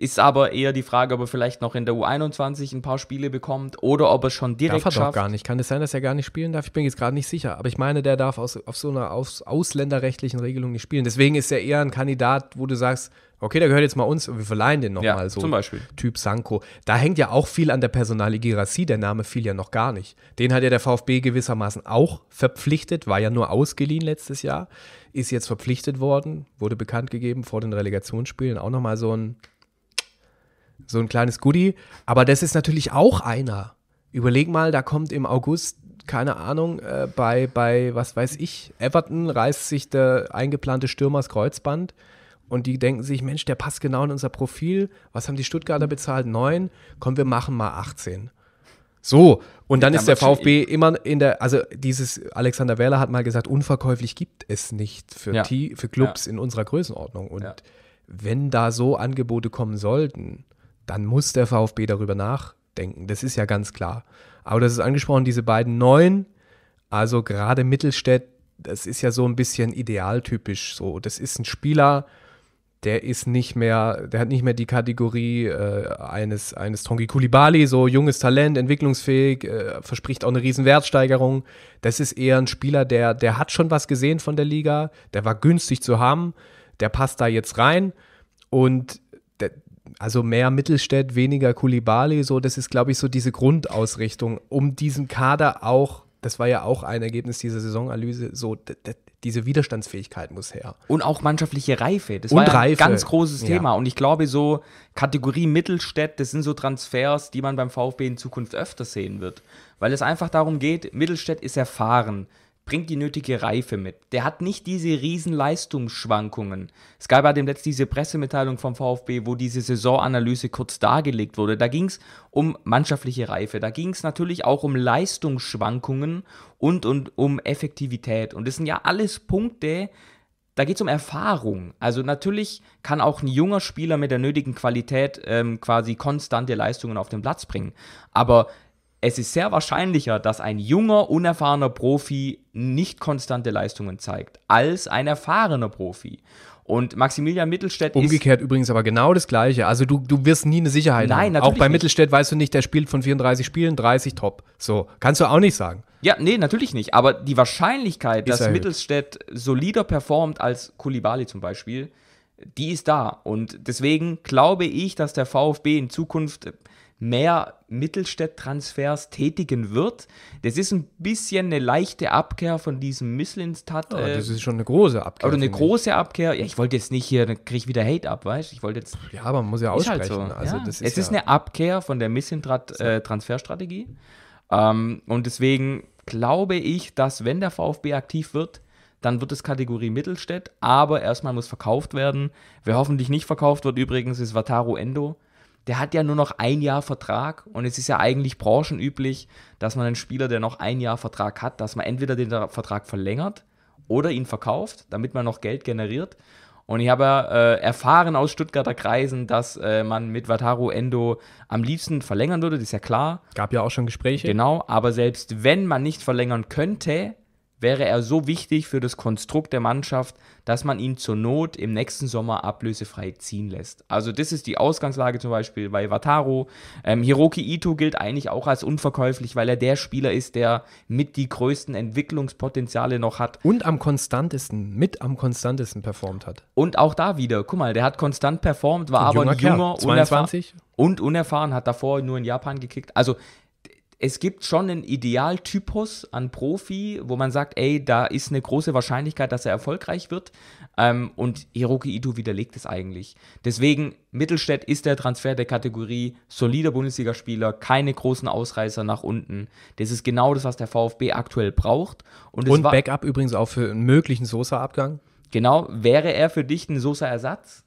Ist aber eher die Frage, ob er vielleicht noch in der U21 ein paar Spiele bekommt oder ob er schon direkt darf er schafft. gar nicht. Kann es sein, dass er gar nicht spielen darf? Ich bin jetzt gerade nicht sicher. Aber ich meine, der darf aus, auf so einer aus, ausländerrechtlichen Regelung nicht spielen. Deswegen ist er eher ein Kandidat, wo du sagst, okay, der gehört jetzt mal uns und wir verleihen den nochmal ja, so. Zum Beispiel. Typ Sanko. Da hängt ja auch viel an der Personalie der Name fiel ja noch gar nicht. Den hat ja der VfB gewissermaßen auch verpflichtet, war ja nur ausgeliehen letztes Jahr, ist jetzt verpflichtet worden, wurde bekannt gegeben vor den Relegationsspielen. Auch nochmal so ein so ein kleines Goodie. Aber das ist natürlich auch einer. Überleg mal, da kommt im August, keine Ahnung, äh, bei, bei, was weiß ich, Everton reißt sich der eingeplante Stürmers Kreuzband. Und die denken sich, Mensch, der passt genau in unser Profil. Was haben die Stuttgarter bezahlt? Neun. Komm, wir machen mal 18. So, und dann ja, ist der VfB immer in der, also dieses, Alexander Wähler hat mal gesagt, unverkäuflich gibt es nicht für, ja. T, für Clubs ja. in unserer Größenordnung. Und wenn da so Angebote kommen sollten, dann muss der VfB darüber nachdenken. Das ist ja ganz klar. Aber das ist angesprochen, diese beiden neuen, also gerade Mittelstädt, das ist ja so ein bisschen idealtypisch. So, das ist ein Spieler, der ist nicht mehr, der hat nicht mehr die Kategorie äh, eines, eines Tongi Kulibali, so junges Talent, entwicklungsfähig, äh, verspricht auch eine riesen Wertsteigerung. Das ist eher ein Spieler, der, der hat schon was gesehen von der Liga, der war günstig zu haben, der passt da jetzt rein und also mehr Mittelstädt, weniger Kulibali, so, das ist, glaube ich, so diese Grundausrichtung, um diesen Kader auch, das war ja auch ein Ergebnis dieser Saisonanalyse, so, diese Widerstandsfähigkeit muss her. Und auch mannschaftliche Reife. Das und war ja Reife. ein ganz großes Thema. Ja. Und ich glaube, so Kategorie Mittelstädt, das sind so Transfers, die man beim VfB in Zukunft öfter sehen wird. Weil es einfach darum geht, Mittelstädt ist erfahren bringt die nötige Reife mit. Der hat nicht diese riesen Leistungsschwankungen. Es gab ja demnächst diese Pressemitteilung vom VfB, wo diese Saisonanalyse kurz dargelegt wurde. Da ging es um mannschaftliche Reife. Da ging es natürlich auch um Leistungsschwankungen und, und um Effektivität. Und das sind ja alles Punkte, da geht es um Erfahrung. Also natürlich kann auch ein junger Spieler mit der nötigen Qualität ähm, quasi konstante Leistungen auf den Platz bringen. Aber es ist sehr wahrscheinlicher, dass ein junger, unerfahrener Profi nicht konstante Leistungen zeigt, als ein erfahrener Profi. Und Maximilian Mittelstädt Umgekehrt ist übrigens aber genau das Gleiche. Also du, du wirst nie eine Sicherheit Nein, haben. Natürlich Auch bei nicht. Mittelstädt weißt du nicht, der spielt von 34 Spielen 30 top. So, kannst du auch nicht sagen. Ja, nee, natürlich nicht. Aber die Wahrscheinlichkeit, ist dass erhöht. Mittelstädt solider performt als Kulibali zum Beispiel, die ist da. Und deswegen glaube ich, dass der VfB in Zukunft mehr Mittelstädt-Transfers tätigen wird. Das ist ein bisschen eine leichte Abkehr von diesem Misslinstat. Äh, oh, das ist schon eine große Abkehr. Oder eine große ich. Abkehr. Ja, ich wollte jetzt nicht hier, dann kriege ich wieder Hate ab, weißt du? Ich wollte jetzt. Ja, aber man muss ja halt aussprechen. Halt so. also, ja. Das ist es ja ist eine Abkehr von der Misslinstat-Transferstrategie. Ähm, und deswegen glaube ich, dass wenn der VfB aktiv wird, dann wird es Kategorie Mittelstädt, aber erstmal muss verkauft werden. Wer hoffentlich nicht verkauft wird übrigens, ist Wataru Endo der hat ja nur noch ein Jahr Vertrag und es ist ja eigentlich branchenüblich, dass man einen Spieler, der noch ein Jahr Vertrag hat, dass man entweder den Vertrag verlängert oder ihn verkauft, damit man noch Geld generiert. Und ich habe äh, erfahren aus Stuttgarter Kreisen, dass äh, man mit Wataru Endo am liebsten verlängern würde, das ist ja klar. Gab ja auch schon Gespräche. Genau, aber selbst wenn man nicht verlängern könnte, wäre er so wichtig für das Konstrukt der Mannschaft, dass man ihn zur Not im nächsten Sommer ablösefrei ziehen lässt. Also das ist die Ausgangslage zum Beispiel bei Wataru. Ähm, Hiroki Ito gilt eigentlich auch als unverkäuflich, weil er der Spieler ist, der mit die größten Entwicklungspotenziale noch hat. Und am konstantesten, mit am konstantesten performt hat. Und auch da wieder, guck mal, der hat konstant performt, war ein aber junger, junger unerfahren und unerfahren, hat davor nur in Japan gekickt. Also es gibt schon einen Idealtypus an Profi, wo man sagt, ey, da ist eine große Wahrscheinlichkeit, dass er erfolgreich wird. Ähm, und Hiroki Ito widerlegt es eigentlich. Deswegen, Mittelstädt ist der Transfer der Kategorie solider Bundesligaspieler, keine großen Ausreißer nach unten. Das ist genau das, was der VfB aktuell braucht. Und, und Backup übrigens auch für einen möglichen Sosa-Abgang. Genau, wäre er für dich ein Sosa-Ersatz?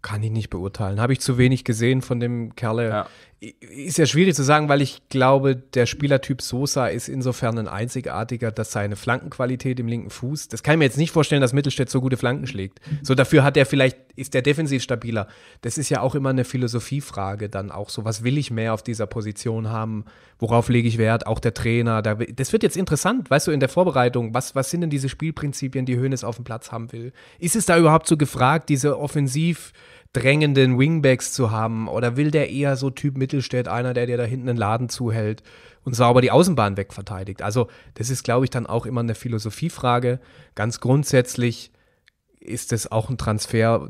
Kann ich nicht beurteilen. Habe ich zu wenig gesehen von dem Kerle. Ja ist ja schwierig zu sagen, weil ich glaube, der Spielertyp Sosa ist insofern ein einzigartiger, dass seine Flankenqualität im linken Fuß, das kann ich mir jetzt nicht vorstellen, dass Mittelstädt so gute Flanken schlägt. So dafür hat er vielleicht, ist der defensiv stabiler. Das ist ja auch immer eine Philosophiefrage dann auch so. Was will ich mehr auf dieser Position haben? Worauf lege ich Wert? Auch der Trainer. Da, das wird jetzt interessant, weißt du, in der Vorbereitung. Was, was sind denn diese Spielprinzipien, die Hönes auf dem Platz haben will? Ist es da überhaupt so gefragt, diese Offensiv- drängenden Wingbacks zu haben? Oder will der eher so Typ Mittelstädt, einer, der dir da hinten einen Laden zuhält und sauber die Außenbahn wegverteidigt? Also, das ist, glaube ich, dann auch immer eine Philosophiefrage. Ganz grundsätzlich ist das auch ein Transfer,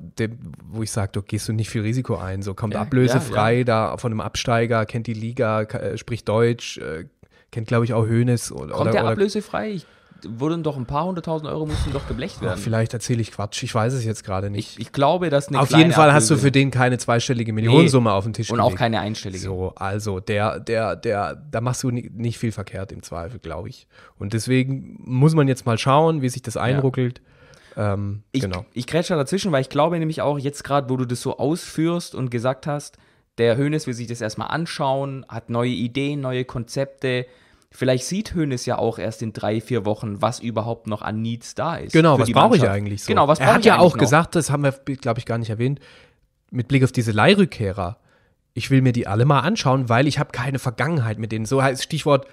wo ich sage, du gehst du nicht viel Risiko ein. So kommt ja, ablösefrei ja, ja. da von einem Absteiger, kennt die Liga, äh, spricht Deutsch, äh, kennt, glaube ich, auch Höhnes. Kommt oder, der ablösefrei? Ich wurden doch ein paar hunderttausend Euro mussten doch geblecht werden. Ach, vielleicht erzähle ich Quatsch, ich weiß es jetzt gerade nicht. Ich, ich, glaube, dass eine Auf jeden Fall Ablöse hast du für den keine zweistellige Millionensumme nee. auf dem Tisch Und gelegt. auch keine einstellige. So, also der, der, der, da machst du nicht viel verkehrt im Zweifel, glaube ich. Und deswegen muss man jetzt mal schauen, wie sich das einruckelt. Ja. Ähm, ich, genau. ich grätsche dazwischen, weil ich glaube nämlich auch jetzt gerade, wo du das so ausführst und gesagt hast, der Hönes will sich das erstmal anschauen, hat neue Ideen, neue Konzepte, Vielleicht sieht Hoeneß ja auch erst in drei, vier Wochen, was überhaupt noch an Needs da ist. Genau, was brauche ich eigentlich so? Genau, was er hat ja auch noch? gesagt, das haben wir, glaube ich, gar nicht erwähnt, mit Blick auf diese Leihrückkehrer. Ich will mir die alle mal anschauen, weil ich habe keine Vergangenheit mit denen. So heißt Stichwort,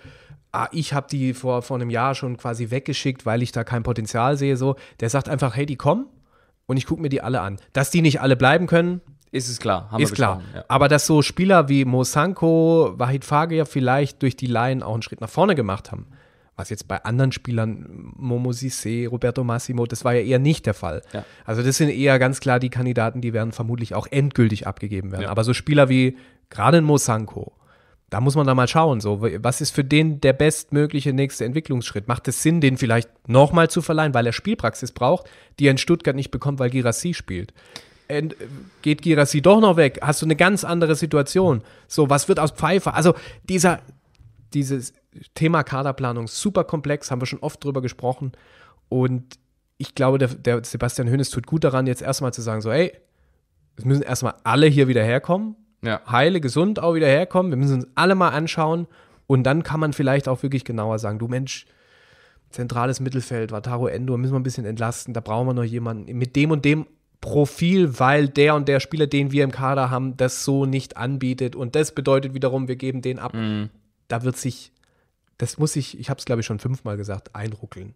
ah, ich habe die vor, vor einem Jahr schon quasi weggeschickt, weil ich da kein Potenzial sehe. So, der sagt einfach, hey, die kommen und ich gucke mir die alle an. Dass die nicht alle bleiben können, ist es klar, haben ist wir klar. Ja. Aber dass so Spieler wie Mosanko, Wahid Fagia vielleicht durch die Laien auch einen Schritt nach vorne gemacht haben, was jetzt bei anderen Spielern, Momo Sissé, Roberto Massimo, das war ja eher nicht der Fall. Ja. Also das sind eher ganz klar die Kandidaten, die werden vermutlich auch endgültig abgegeben werden. Ja. Aber so Spieler wie gerade Mosanko, da muss man da mal schauen, so, was ist für den der bestmögliche nächste Entwicklungsschritt? Macht es Sinn, den vielleicht nochmal zu verleihen, weil er Spielpraxis braucht, die er in Stuttgart nicht bekommt, weil Girassi spielt? geht Girassi doch noch weg, hast du eine ganz andere Situation. So, was wird aus Pfeiffer? Also dieser, dieses Thema Kaderplanung, super komplex, haben wir schon oft drüber gesprochen. Und ich glaube, der, der Sebastian Hönes tut gut daran, jetzt erstmal zu sagen, so, ey, es müssen erstmal alle hier wieder herkommen. Ja. Heile, gesund auch wieder herkommen. Wir müssen uns alle mal anschauen. Und dann kann man vielleicht auch wirklich genauer sagen, du Mensch, zentrales Mittelfeld, Wataru Endo, müssen wir ein bisschen entlasten, da brauchen wir noch jemanden. Mit dem und dem Profil, weil der und der Spieler, den wir im Kader haben, das so nicht anbietet. Und das bedeutet wiederum, wir geben den ab. Mhm. Da wird sich, das muss ich, ich habe es glaube ich schon fünfmal gesagt, einruckeln.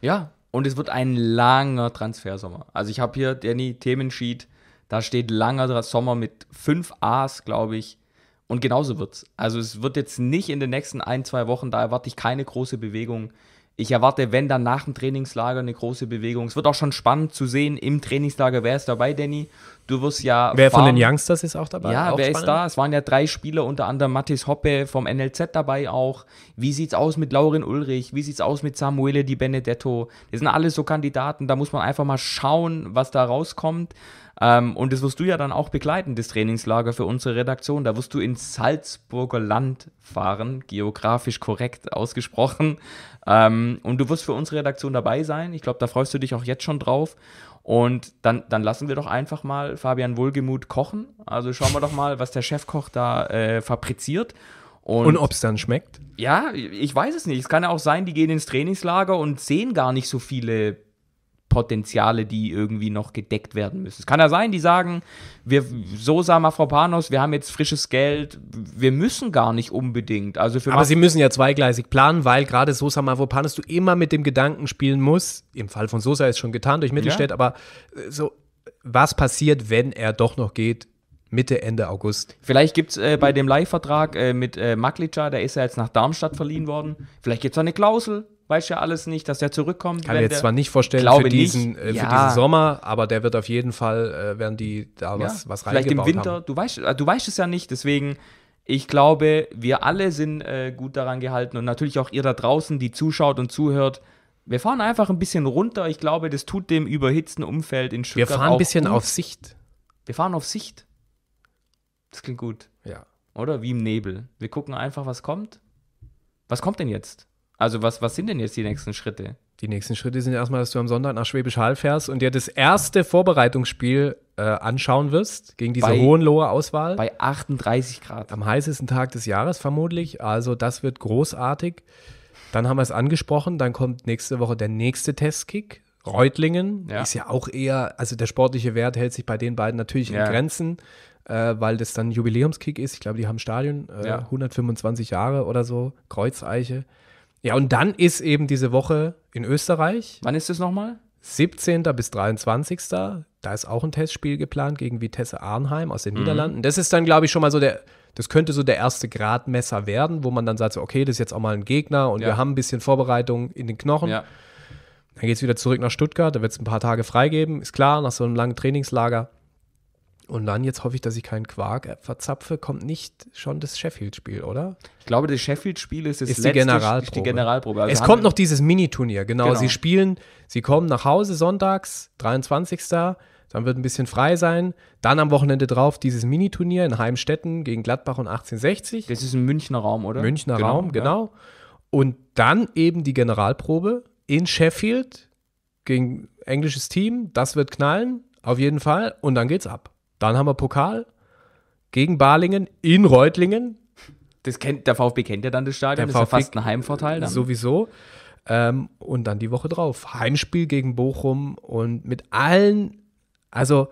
Ja, und es wird ein langer Transfersommer. Also ich habe hier, Danny, Themensheet, da steht langer Sommer mit fünf A's, glaube ich. Und genauso wird es. Also es wird jetzt nicht in den nächsten ein, zwei Wochen, da erwarte ich keine große Bewegung. Ich erwarte, wenn dann nach dem Trainingslager eine große Bewegung. Es wird auch schon spannend zu sehen im Trainingslager, wer ist dabei, Danny? Du wirst ja. Wer fahren. von den Youngsters ist auch dabei? Ja, auch wer spannend. ist da? Es waren ja drei Spieler, unter anderem Mathis Hoppe vom NLZ dabei auch. Wie sieht's aus mit Laurin Ulrich? Wie sieht's aus mit Samuele Di Benedetto? Das sind alles so Kandidaten, da muss man einfach mal schauen, was da rauskommt. Ähm, und das wirst du ja dann auch begleiten, das Trainingslager für unsere Redaktion. Da wirst du ins Salzburger Land fahren, geografisch korrekt ausgesprochen. Ähm, und du wirst für unsere Redaktion dabei sein. Ich glaube, da freust du dich auch jetzt schon drauf. Und dann, dann lassen wir doch einfach mal Fabian Wohlgemuth kochen. Also schauen wir doch mal, was der Chefkoch da äh, fabriziert. Und, und ob es dann schmeckt? Ja, ich weiß es nicht. Es kann ja auch sein, die gehen ins Trainingslager und sehen gar nicht so viele Potenziale, die irgendwie noch gedeckt werden müssen. Es kann ja sein, die sagen, wir, so sah Mafropanos, wir haben jetzt frisches Geld, wir müssen gar nicht unbedingt. Also für Aber Maf sie müssen ja zweigleisig planen, weil gerade Sosa Mafropanos du immer mit dem Gedanken spielen musst, im Fall von Sosa ist schon getan durch Mittelstädt, ja. aber äh, so, was passiert, wenn er doch noch geht, Mitte, Ende August. Vielleicht gibt es äh, bei dem Leihvertrag äh, mit äh, Maklica, der ist ja jetzt nach Darmstadt verliehen worden, vielleicht gibt es eine Klausel, weiß ja alles nicht, dass der zurückkommt. Kann ich jetzt der, zwar nicht vorstellen für diesen, äh, ja. für diesen Sommer, aber der wird auf jeden Fall, äh, werden die da was, ja, was Vielleicht im Winter, haben. Du, weißt, äh, du weißt es ja nicht, deswegen, ich glaube, wir alle sind äh, gut daran gehalten und natürlich auch ihr da draußen, die zuschaut und zuhört. Wir fahren einfach ein bisschen runter. Ich glaube, das tut dem überhitzten Umfeld in Stuttgart Wir fahren ein bisschen gut. auf Sicht. Wir fahren auf Sicht. Das klingt gut. Ja. Oder? Wie im Nebel. Wir gucken einfach, was kommt. Was kommt denn jetzt? Also was, was sind denn jetzt die nächsten Schritte? Die nächsten Schritte sind erstmal, dass du am Sonntag nach Schwäbisch Hall fährst und dir das erste Vorbereitungsspiel äh, anschauen wirst gegen diese bei, Hohenlohe Auswahl. Bei 38 Grad. Am heißesten Tag des Jahres vermutlich. Also das wird großartig. Dann haben wir es angesprochen. Dann kommt nächste Woche der nächste Testkick. Reutlingen ja. ist ja auch eher, also der sportliche Wert hält sich bei den beiden natürlich ja. in Grenzen, äh, weil das dann Jubiläumskick ist. Ich glaube, die haben Stadion äh, ja. 125 Jahre oder so, Kreuzeiche. Ja, und dann ist eben diese Woche in Österreich. Wann ist es nochmal? 17. bis 23. Da ist auch ein Testspiel geplant gegen Vitesse Arnheim aus den mhm. Niederlanden. Das ist dann, glaube ich, schon mal so der, das könnte so der erste Gradmesser werden, wo man dann sagt, so, okay, das ist jetzt auch mal ein Gegner und ja. wir haben ein bisschen Vorbereitung in den Knochen. Ja. Dann geht es wieder zurück nach Stuttgart, da wird es ein paar Tage freigeben, ist klar, nach so einem langen Trainingslager. Und dann jetzt hoffe ich, dass ich keinen Quark verzapfe. Kommt nicht schon das Sheffield-Spiel, oder? Ich glaube, das Sheffield-Spiel ist, das ist letzte, die Generalprobe. Die Generalprobe. Also es kommt noch dieses Miniturnier, genau. genau. Sie spielen, sie kommen nach Hause sonntags, 23. Dann wird ein bisschen frei sein. Dann am Wochenende drauf dieses Miniturnier in Heimstetten gegen Gladbach und 1860. Das ist ein Münchner Raum, oder? Münchner genau, Raum, genau. Ja. Und dann eben die Generalprobe in Sheffield gegen englisches Team. Das wird knallen, auf jeden Fall. Und dann geht's ab. Dann haben wir Pokal gegen Balingen in Reutlingen. Das kennt, der VfB kennt ja dann das Stadion, der das VfB, ist ja fast ein Heimvorteil dann. Sowieso. Ähm, und dann die Woche drauf. Heimspiel gegen Bochum und mit allen, also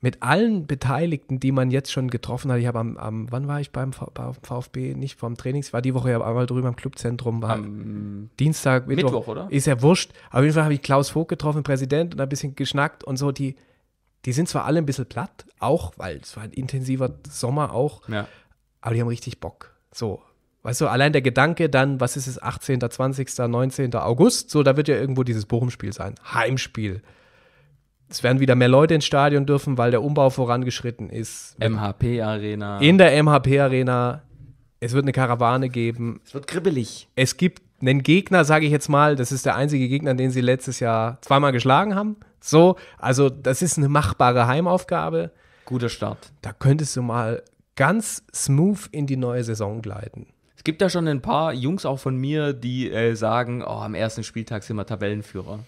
mit allen Beteiligten, die man jetzt schon getroffen hat. Ich habe am, am, wann war ich beim VfB? Nicht vom Trainings, ich war die Woche ja einmal drüben im Clubzentrum, war am Dienstag, Mittwoch, Mittwoch, oder? Ist ja wurscht. Auf jeden Fall habe ich Klaus Vogt getroffen, Präsident, und ein bisschen geschnackt und so. Die, die sind zwar alle ein bisschen platt, auch weil es war ein intensiver Sommer auch, ja. aber die haben richtig Bock. So, weißt du, allein der Gedanke dann, was ist es, 18., 20., 19. August, so, da wird ja irgendwo dieses Bochum-Spiel sein. Heimspiel. Es werden wieder mehr Leute ins Stadion dürfen, weil der Umbau vorangeschritten ist. MHP-Arena. In der MHP-Arena. Es wird eine Karawane geben. Es wird kribbelig. Es gibt einen Gegner, sage ich jetzt mal, das ist der einzige Gegner, den sie letztes Jahr zweimal geschlagen haben. So, also das ist eine machbare Heimaufgabe. Guter Start. Da könntest du mal ganz smooth in die neue Saison gleiten. Es gibt da schon ein paar Jungs auch von mir, die äh, sagen, oh, am ersten Spieltag sind wir Tabellenführer.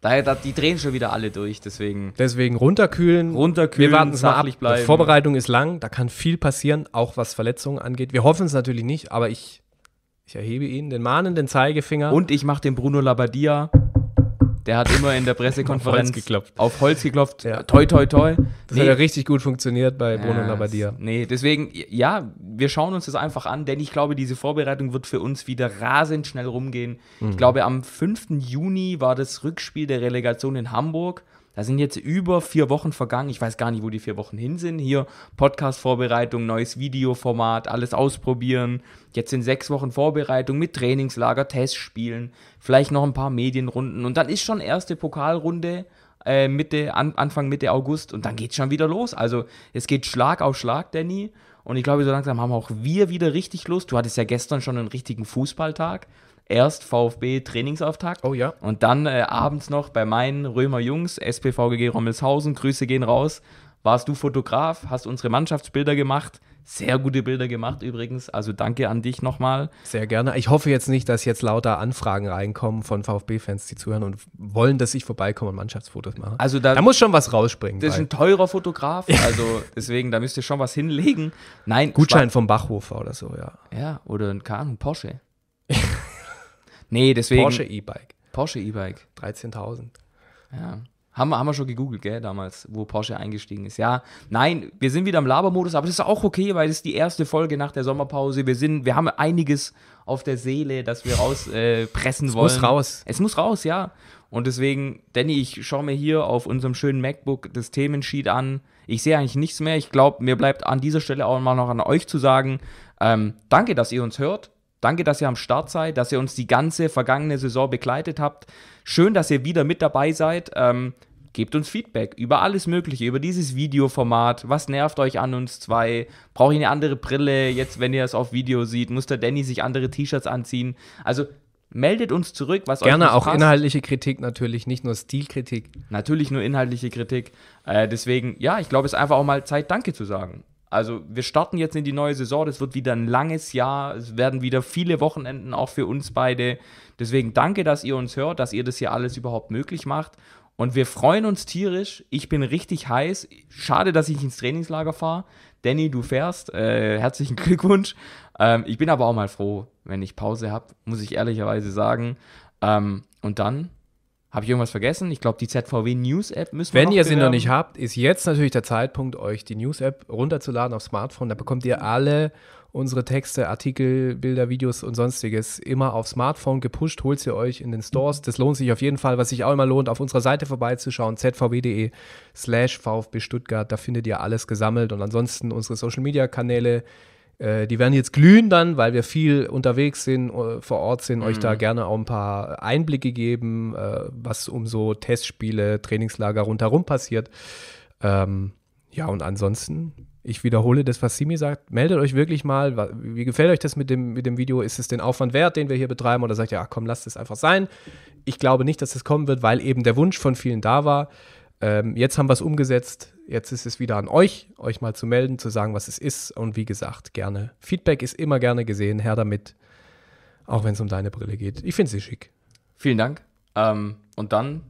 Daher, da, die drehen schon wieder alle durch, deswegen. Deswegen runterkühlen. Runterkühlen. Wir warten es mal ab. Bleiben. Die Vorbereitung ist lang, da kann viel passieren, auch was Verletzungen angeht. Wir hoffen es natürlich nicht, aber ich ich erhebe ihn, den mahnenden Zeigefinger. Und ich mache den Bruno Labbadia. Der hat immer in der Pressekonferenz auf Holz geklopft. Auf Holz geklopft. Ja. Toi, toi, toi. Das nee. hat ja richtig gut funktioniert bei Bruno ja, Labbadia. Nee, deswegen, ja, wir schauen uns das einfach an, denn ich glaube, diese Vorbereitung wird für uns wieder rasend schnell rumgehen. Mhm. Ich glaube, am 5. Juni war das Rückspiel der Relegation in Hamburg. Da sind jetzt über vier Wochen vergangen. Ich weiß gar nicht, wo die vier Wochen hin sind. Hier Podcast-Vorbereitung, neues Videoformat, alles ausprobieren. Jetzt sind sechs Wochen Vorbereitung mit Trainingslager, Testspielen, vielleicht noch ein paar Medienrunden. Und dann ist schon erste Pokalrunde äh, Mitte, an, Anfang Mitte August und dann geht es schon wieder los. Also es geht Schlag auf Schlag, Danny. Und ich glaube, so langsam haben auch wir wieder richtig Lust. Du hattest ja gestern schon einen richtigen Fußballtag. Erst VfB Trainingsauftakt. Oh ja. Und dann äh, abends noch bei meinen Römer Jungs, SPVGG Rommelshausen. Grüße gehen raus warst du Fotograf, hast unsere Mannschaftsbilder gemacht. Sehr gute Bilder gemacht übrigens. Also danke an dich nochmal. Sehr gerne. Ich hoffe jetzt nicht, dass jetzt lauter Anfragen reinkommen von VfB-Fans, die zuhören und wollen, dass ich vorbeikomme und Mannschaftsfotos mache. Also da, da muss schon was rausspringen. Das ist ein teurer Fotograf, also deswegen, da müsst ihr schon was hinlegen. Nein. Gutschein vom Bachhofer oder so, ja. Ja, oder ein Kahn, Porsche. nee, deswegen. Porsche E-Bike. Porsche E-Bike. 13.000. Ja. Haben, haben wir schon gegoogelt, gell, damals, wo Porsche eingestiegen ist. Ja, nein, wir sind wieder im Labermodus, aber das ist auch okay, weil es die erste Folge nach der Sommerpause. Wir sind, wir haben einiges auf der Seele, das wir rauspressen äh, wollen. Es muss raus. Es muss raus, ja. Und deswegen, Danny, ich schaue mir hier auf unserem schönen MacBook das Themensheet an. Ich sehe eigentlich nichts mehr. Ich glaube, mir bleibt an dieser Stelle auch mal noch an euch zu sagen, ähm, danke, dass ihr uns hört. Danke, dass ihr am Start seid, dass ihr uns die ganze vergangene Saison begleitet habt. Schön, dass ihr wieder mit dabei seid. Ähm, Gebt uns Feedback über alles Mögliche, über dieses Videoformat. Was nervt euch an uns zwei? Brauche ich eine andere Brille? Jetzt, wenn ihr es auf Video seht, muss der Danny sich andere T-Shirts anziehen? Also meldet uns zurück, was Gerne euch Gerne auch passt. inhaltliche Kritik natürlich, nicht nur Stilkritik. Natürlich nur inhaltliche Kritik. Äh, deswegen, ja, ich glaube, es ist einfach auch mal Zeit, Danke zu sagen. Also wir starten jetzt in die neue Saison. Das wird wieder ein langes Jahr. Es werden wieder viele Wochenenden auch für uns beide. Deswegen danke, dass ihr uns hört, dass ihr das hier alles überhaupt möglich macht. Und wir freuen uns tierisch. Ich bin richtig heiß. Schade, dass ich ins Trainingslager fahre. Danny, du fährst. Äh, herzlichen Glückwunsch. Ähm, ich bin aber auch mal froh, wenn ich Pause habe, muss ich ehrlicherweise sagen. Ähm, und dann habe ich irgendwas vergessen? Ich glaube, die ZVW News App müssen wir Wenn ihr sie noch nicht habt, ist jetzt natürlich der Zeitpunkt, euch die News App runterzuladen auf Smartphone. Da bekommt ihr alle unsere Texte, Artikel, Bilder, Videos und sonstiges immer auf Smartphone gepusht. Holt sie euch in den Stores. Das lohnt sich auf jeden Fall. Was sich auch immer lohnt, auf unserer Seite vorbeizuschauen, zvw.de slash VfB Stuttgart. Da findet ihr alles gesammelt. Und ansonsten unsere Social-Media-Kanäle, äh, die werden jetzt glühen dann, weil wir viel unterwegs sind, äh, vor Ort sind, mhm. euch da mhm. gerne auch ein paar Einblicke geben, äh, was um so Testspiele, Trainingslager rundherum passiert. Ähm, ja, und ansonsten ich wiederhole das, was Simi sagt. Meldet euch wirklich mal, wie gefällt euch das mit dem, mit dem Video? Ist es den Aufwand wert, den wir hier betreiben? Oder sagt ihr, ach komm, lasst es einfach sein. Ich glaube nicht, dass es das kommen wird, weil eben der Wunsch von vielen da war. Ähm, jetzt haben wir es umgesetzt. Jetzt ist es wieder an euch, euch mal zu melden, zu sagen, was es ist. Und wie gesagt, gerne. Feedback ist immer gerne gesehen. Herr damit. Auch wenn es um deine Brille geht. Ich finde sie schick. Vielen Dank. Ähm, und dann,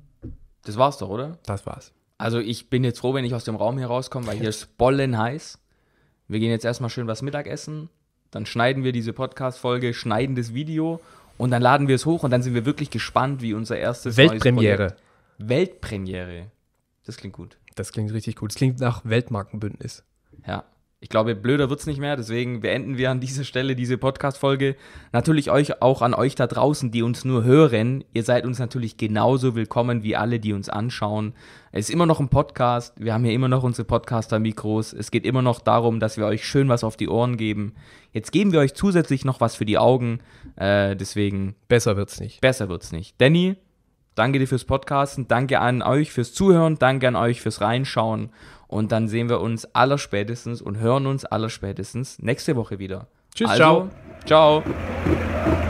das war's doch, oder? Das war's. Also ich bin jetzt froh, wenn ich aus dem Raum hier rauskomme, weil hier ist bollen heiß. Wir gehen jetzt erstmal schön was Mittagessen, dann schneiden wir diese Podcast-Folge, schneiden das Video und dann laden wir es hoch und dann sind wir wirklich gespannt, wie unser erstes Weltpremiere. Weltpremiere. Das klingt gut. Das klingt richtig gut. Das klingt nach Weltmarkenbündnis. Ja. Ich glaube, blöder wird es nicht mehr. Deswegen beenden wir an dieser Stelle diese Podcast-Folge. Natürlich euch, auch an euch da draußen, die uns nur hören. Ihr seid uns natürlich genauso willkommen wie alle, die uns anschauen. Es ist immer noch ein Podcast. Wir haben hier immer noch unsere Podcaster-Mikros. Es geht immer noch darum, dass wir euch schön was auf die Ohren geben. Jetzt geben wir euch zusätzlich noch was für die Augen. Äh, deswegen. Besser wird's nicht. Besser wird es nicht. Danny, danke dir fürs Podcasten. Danke an euch fürs Zuhören. Danke an euch fürs Reinschauen. Und dann sehen wir uns allerspätestens und hören uns allerspätestens nächste Woche wieder. Tschüss, also, ciao. Ciao.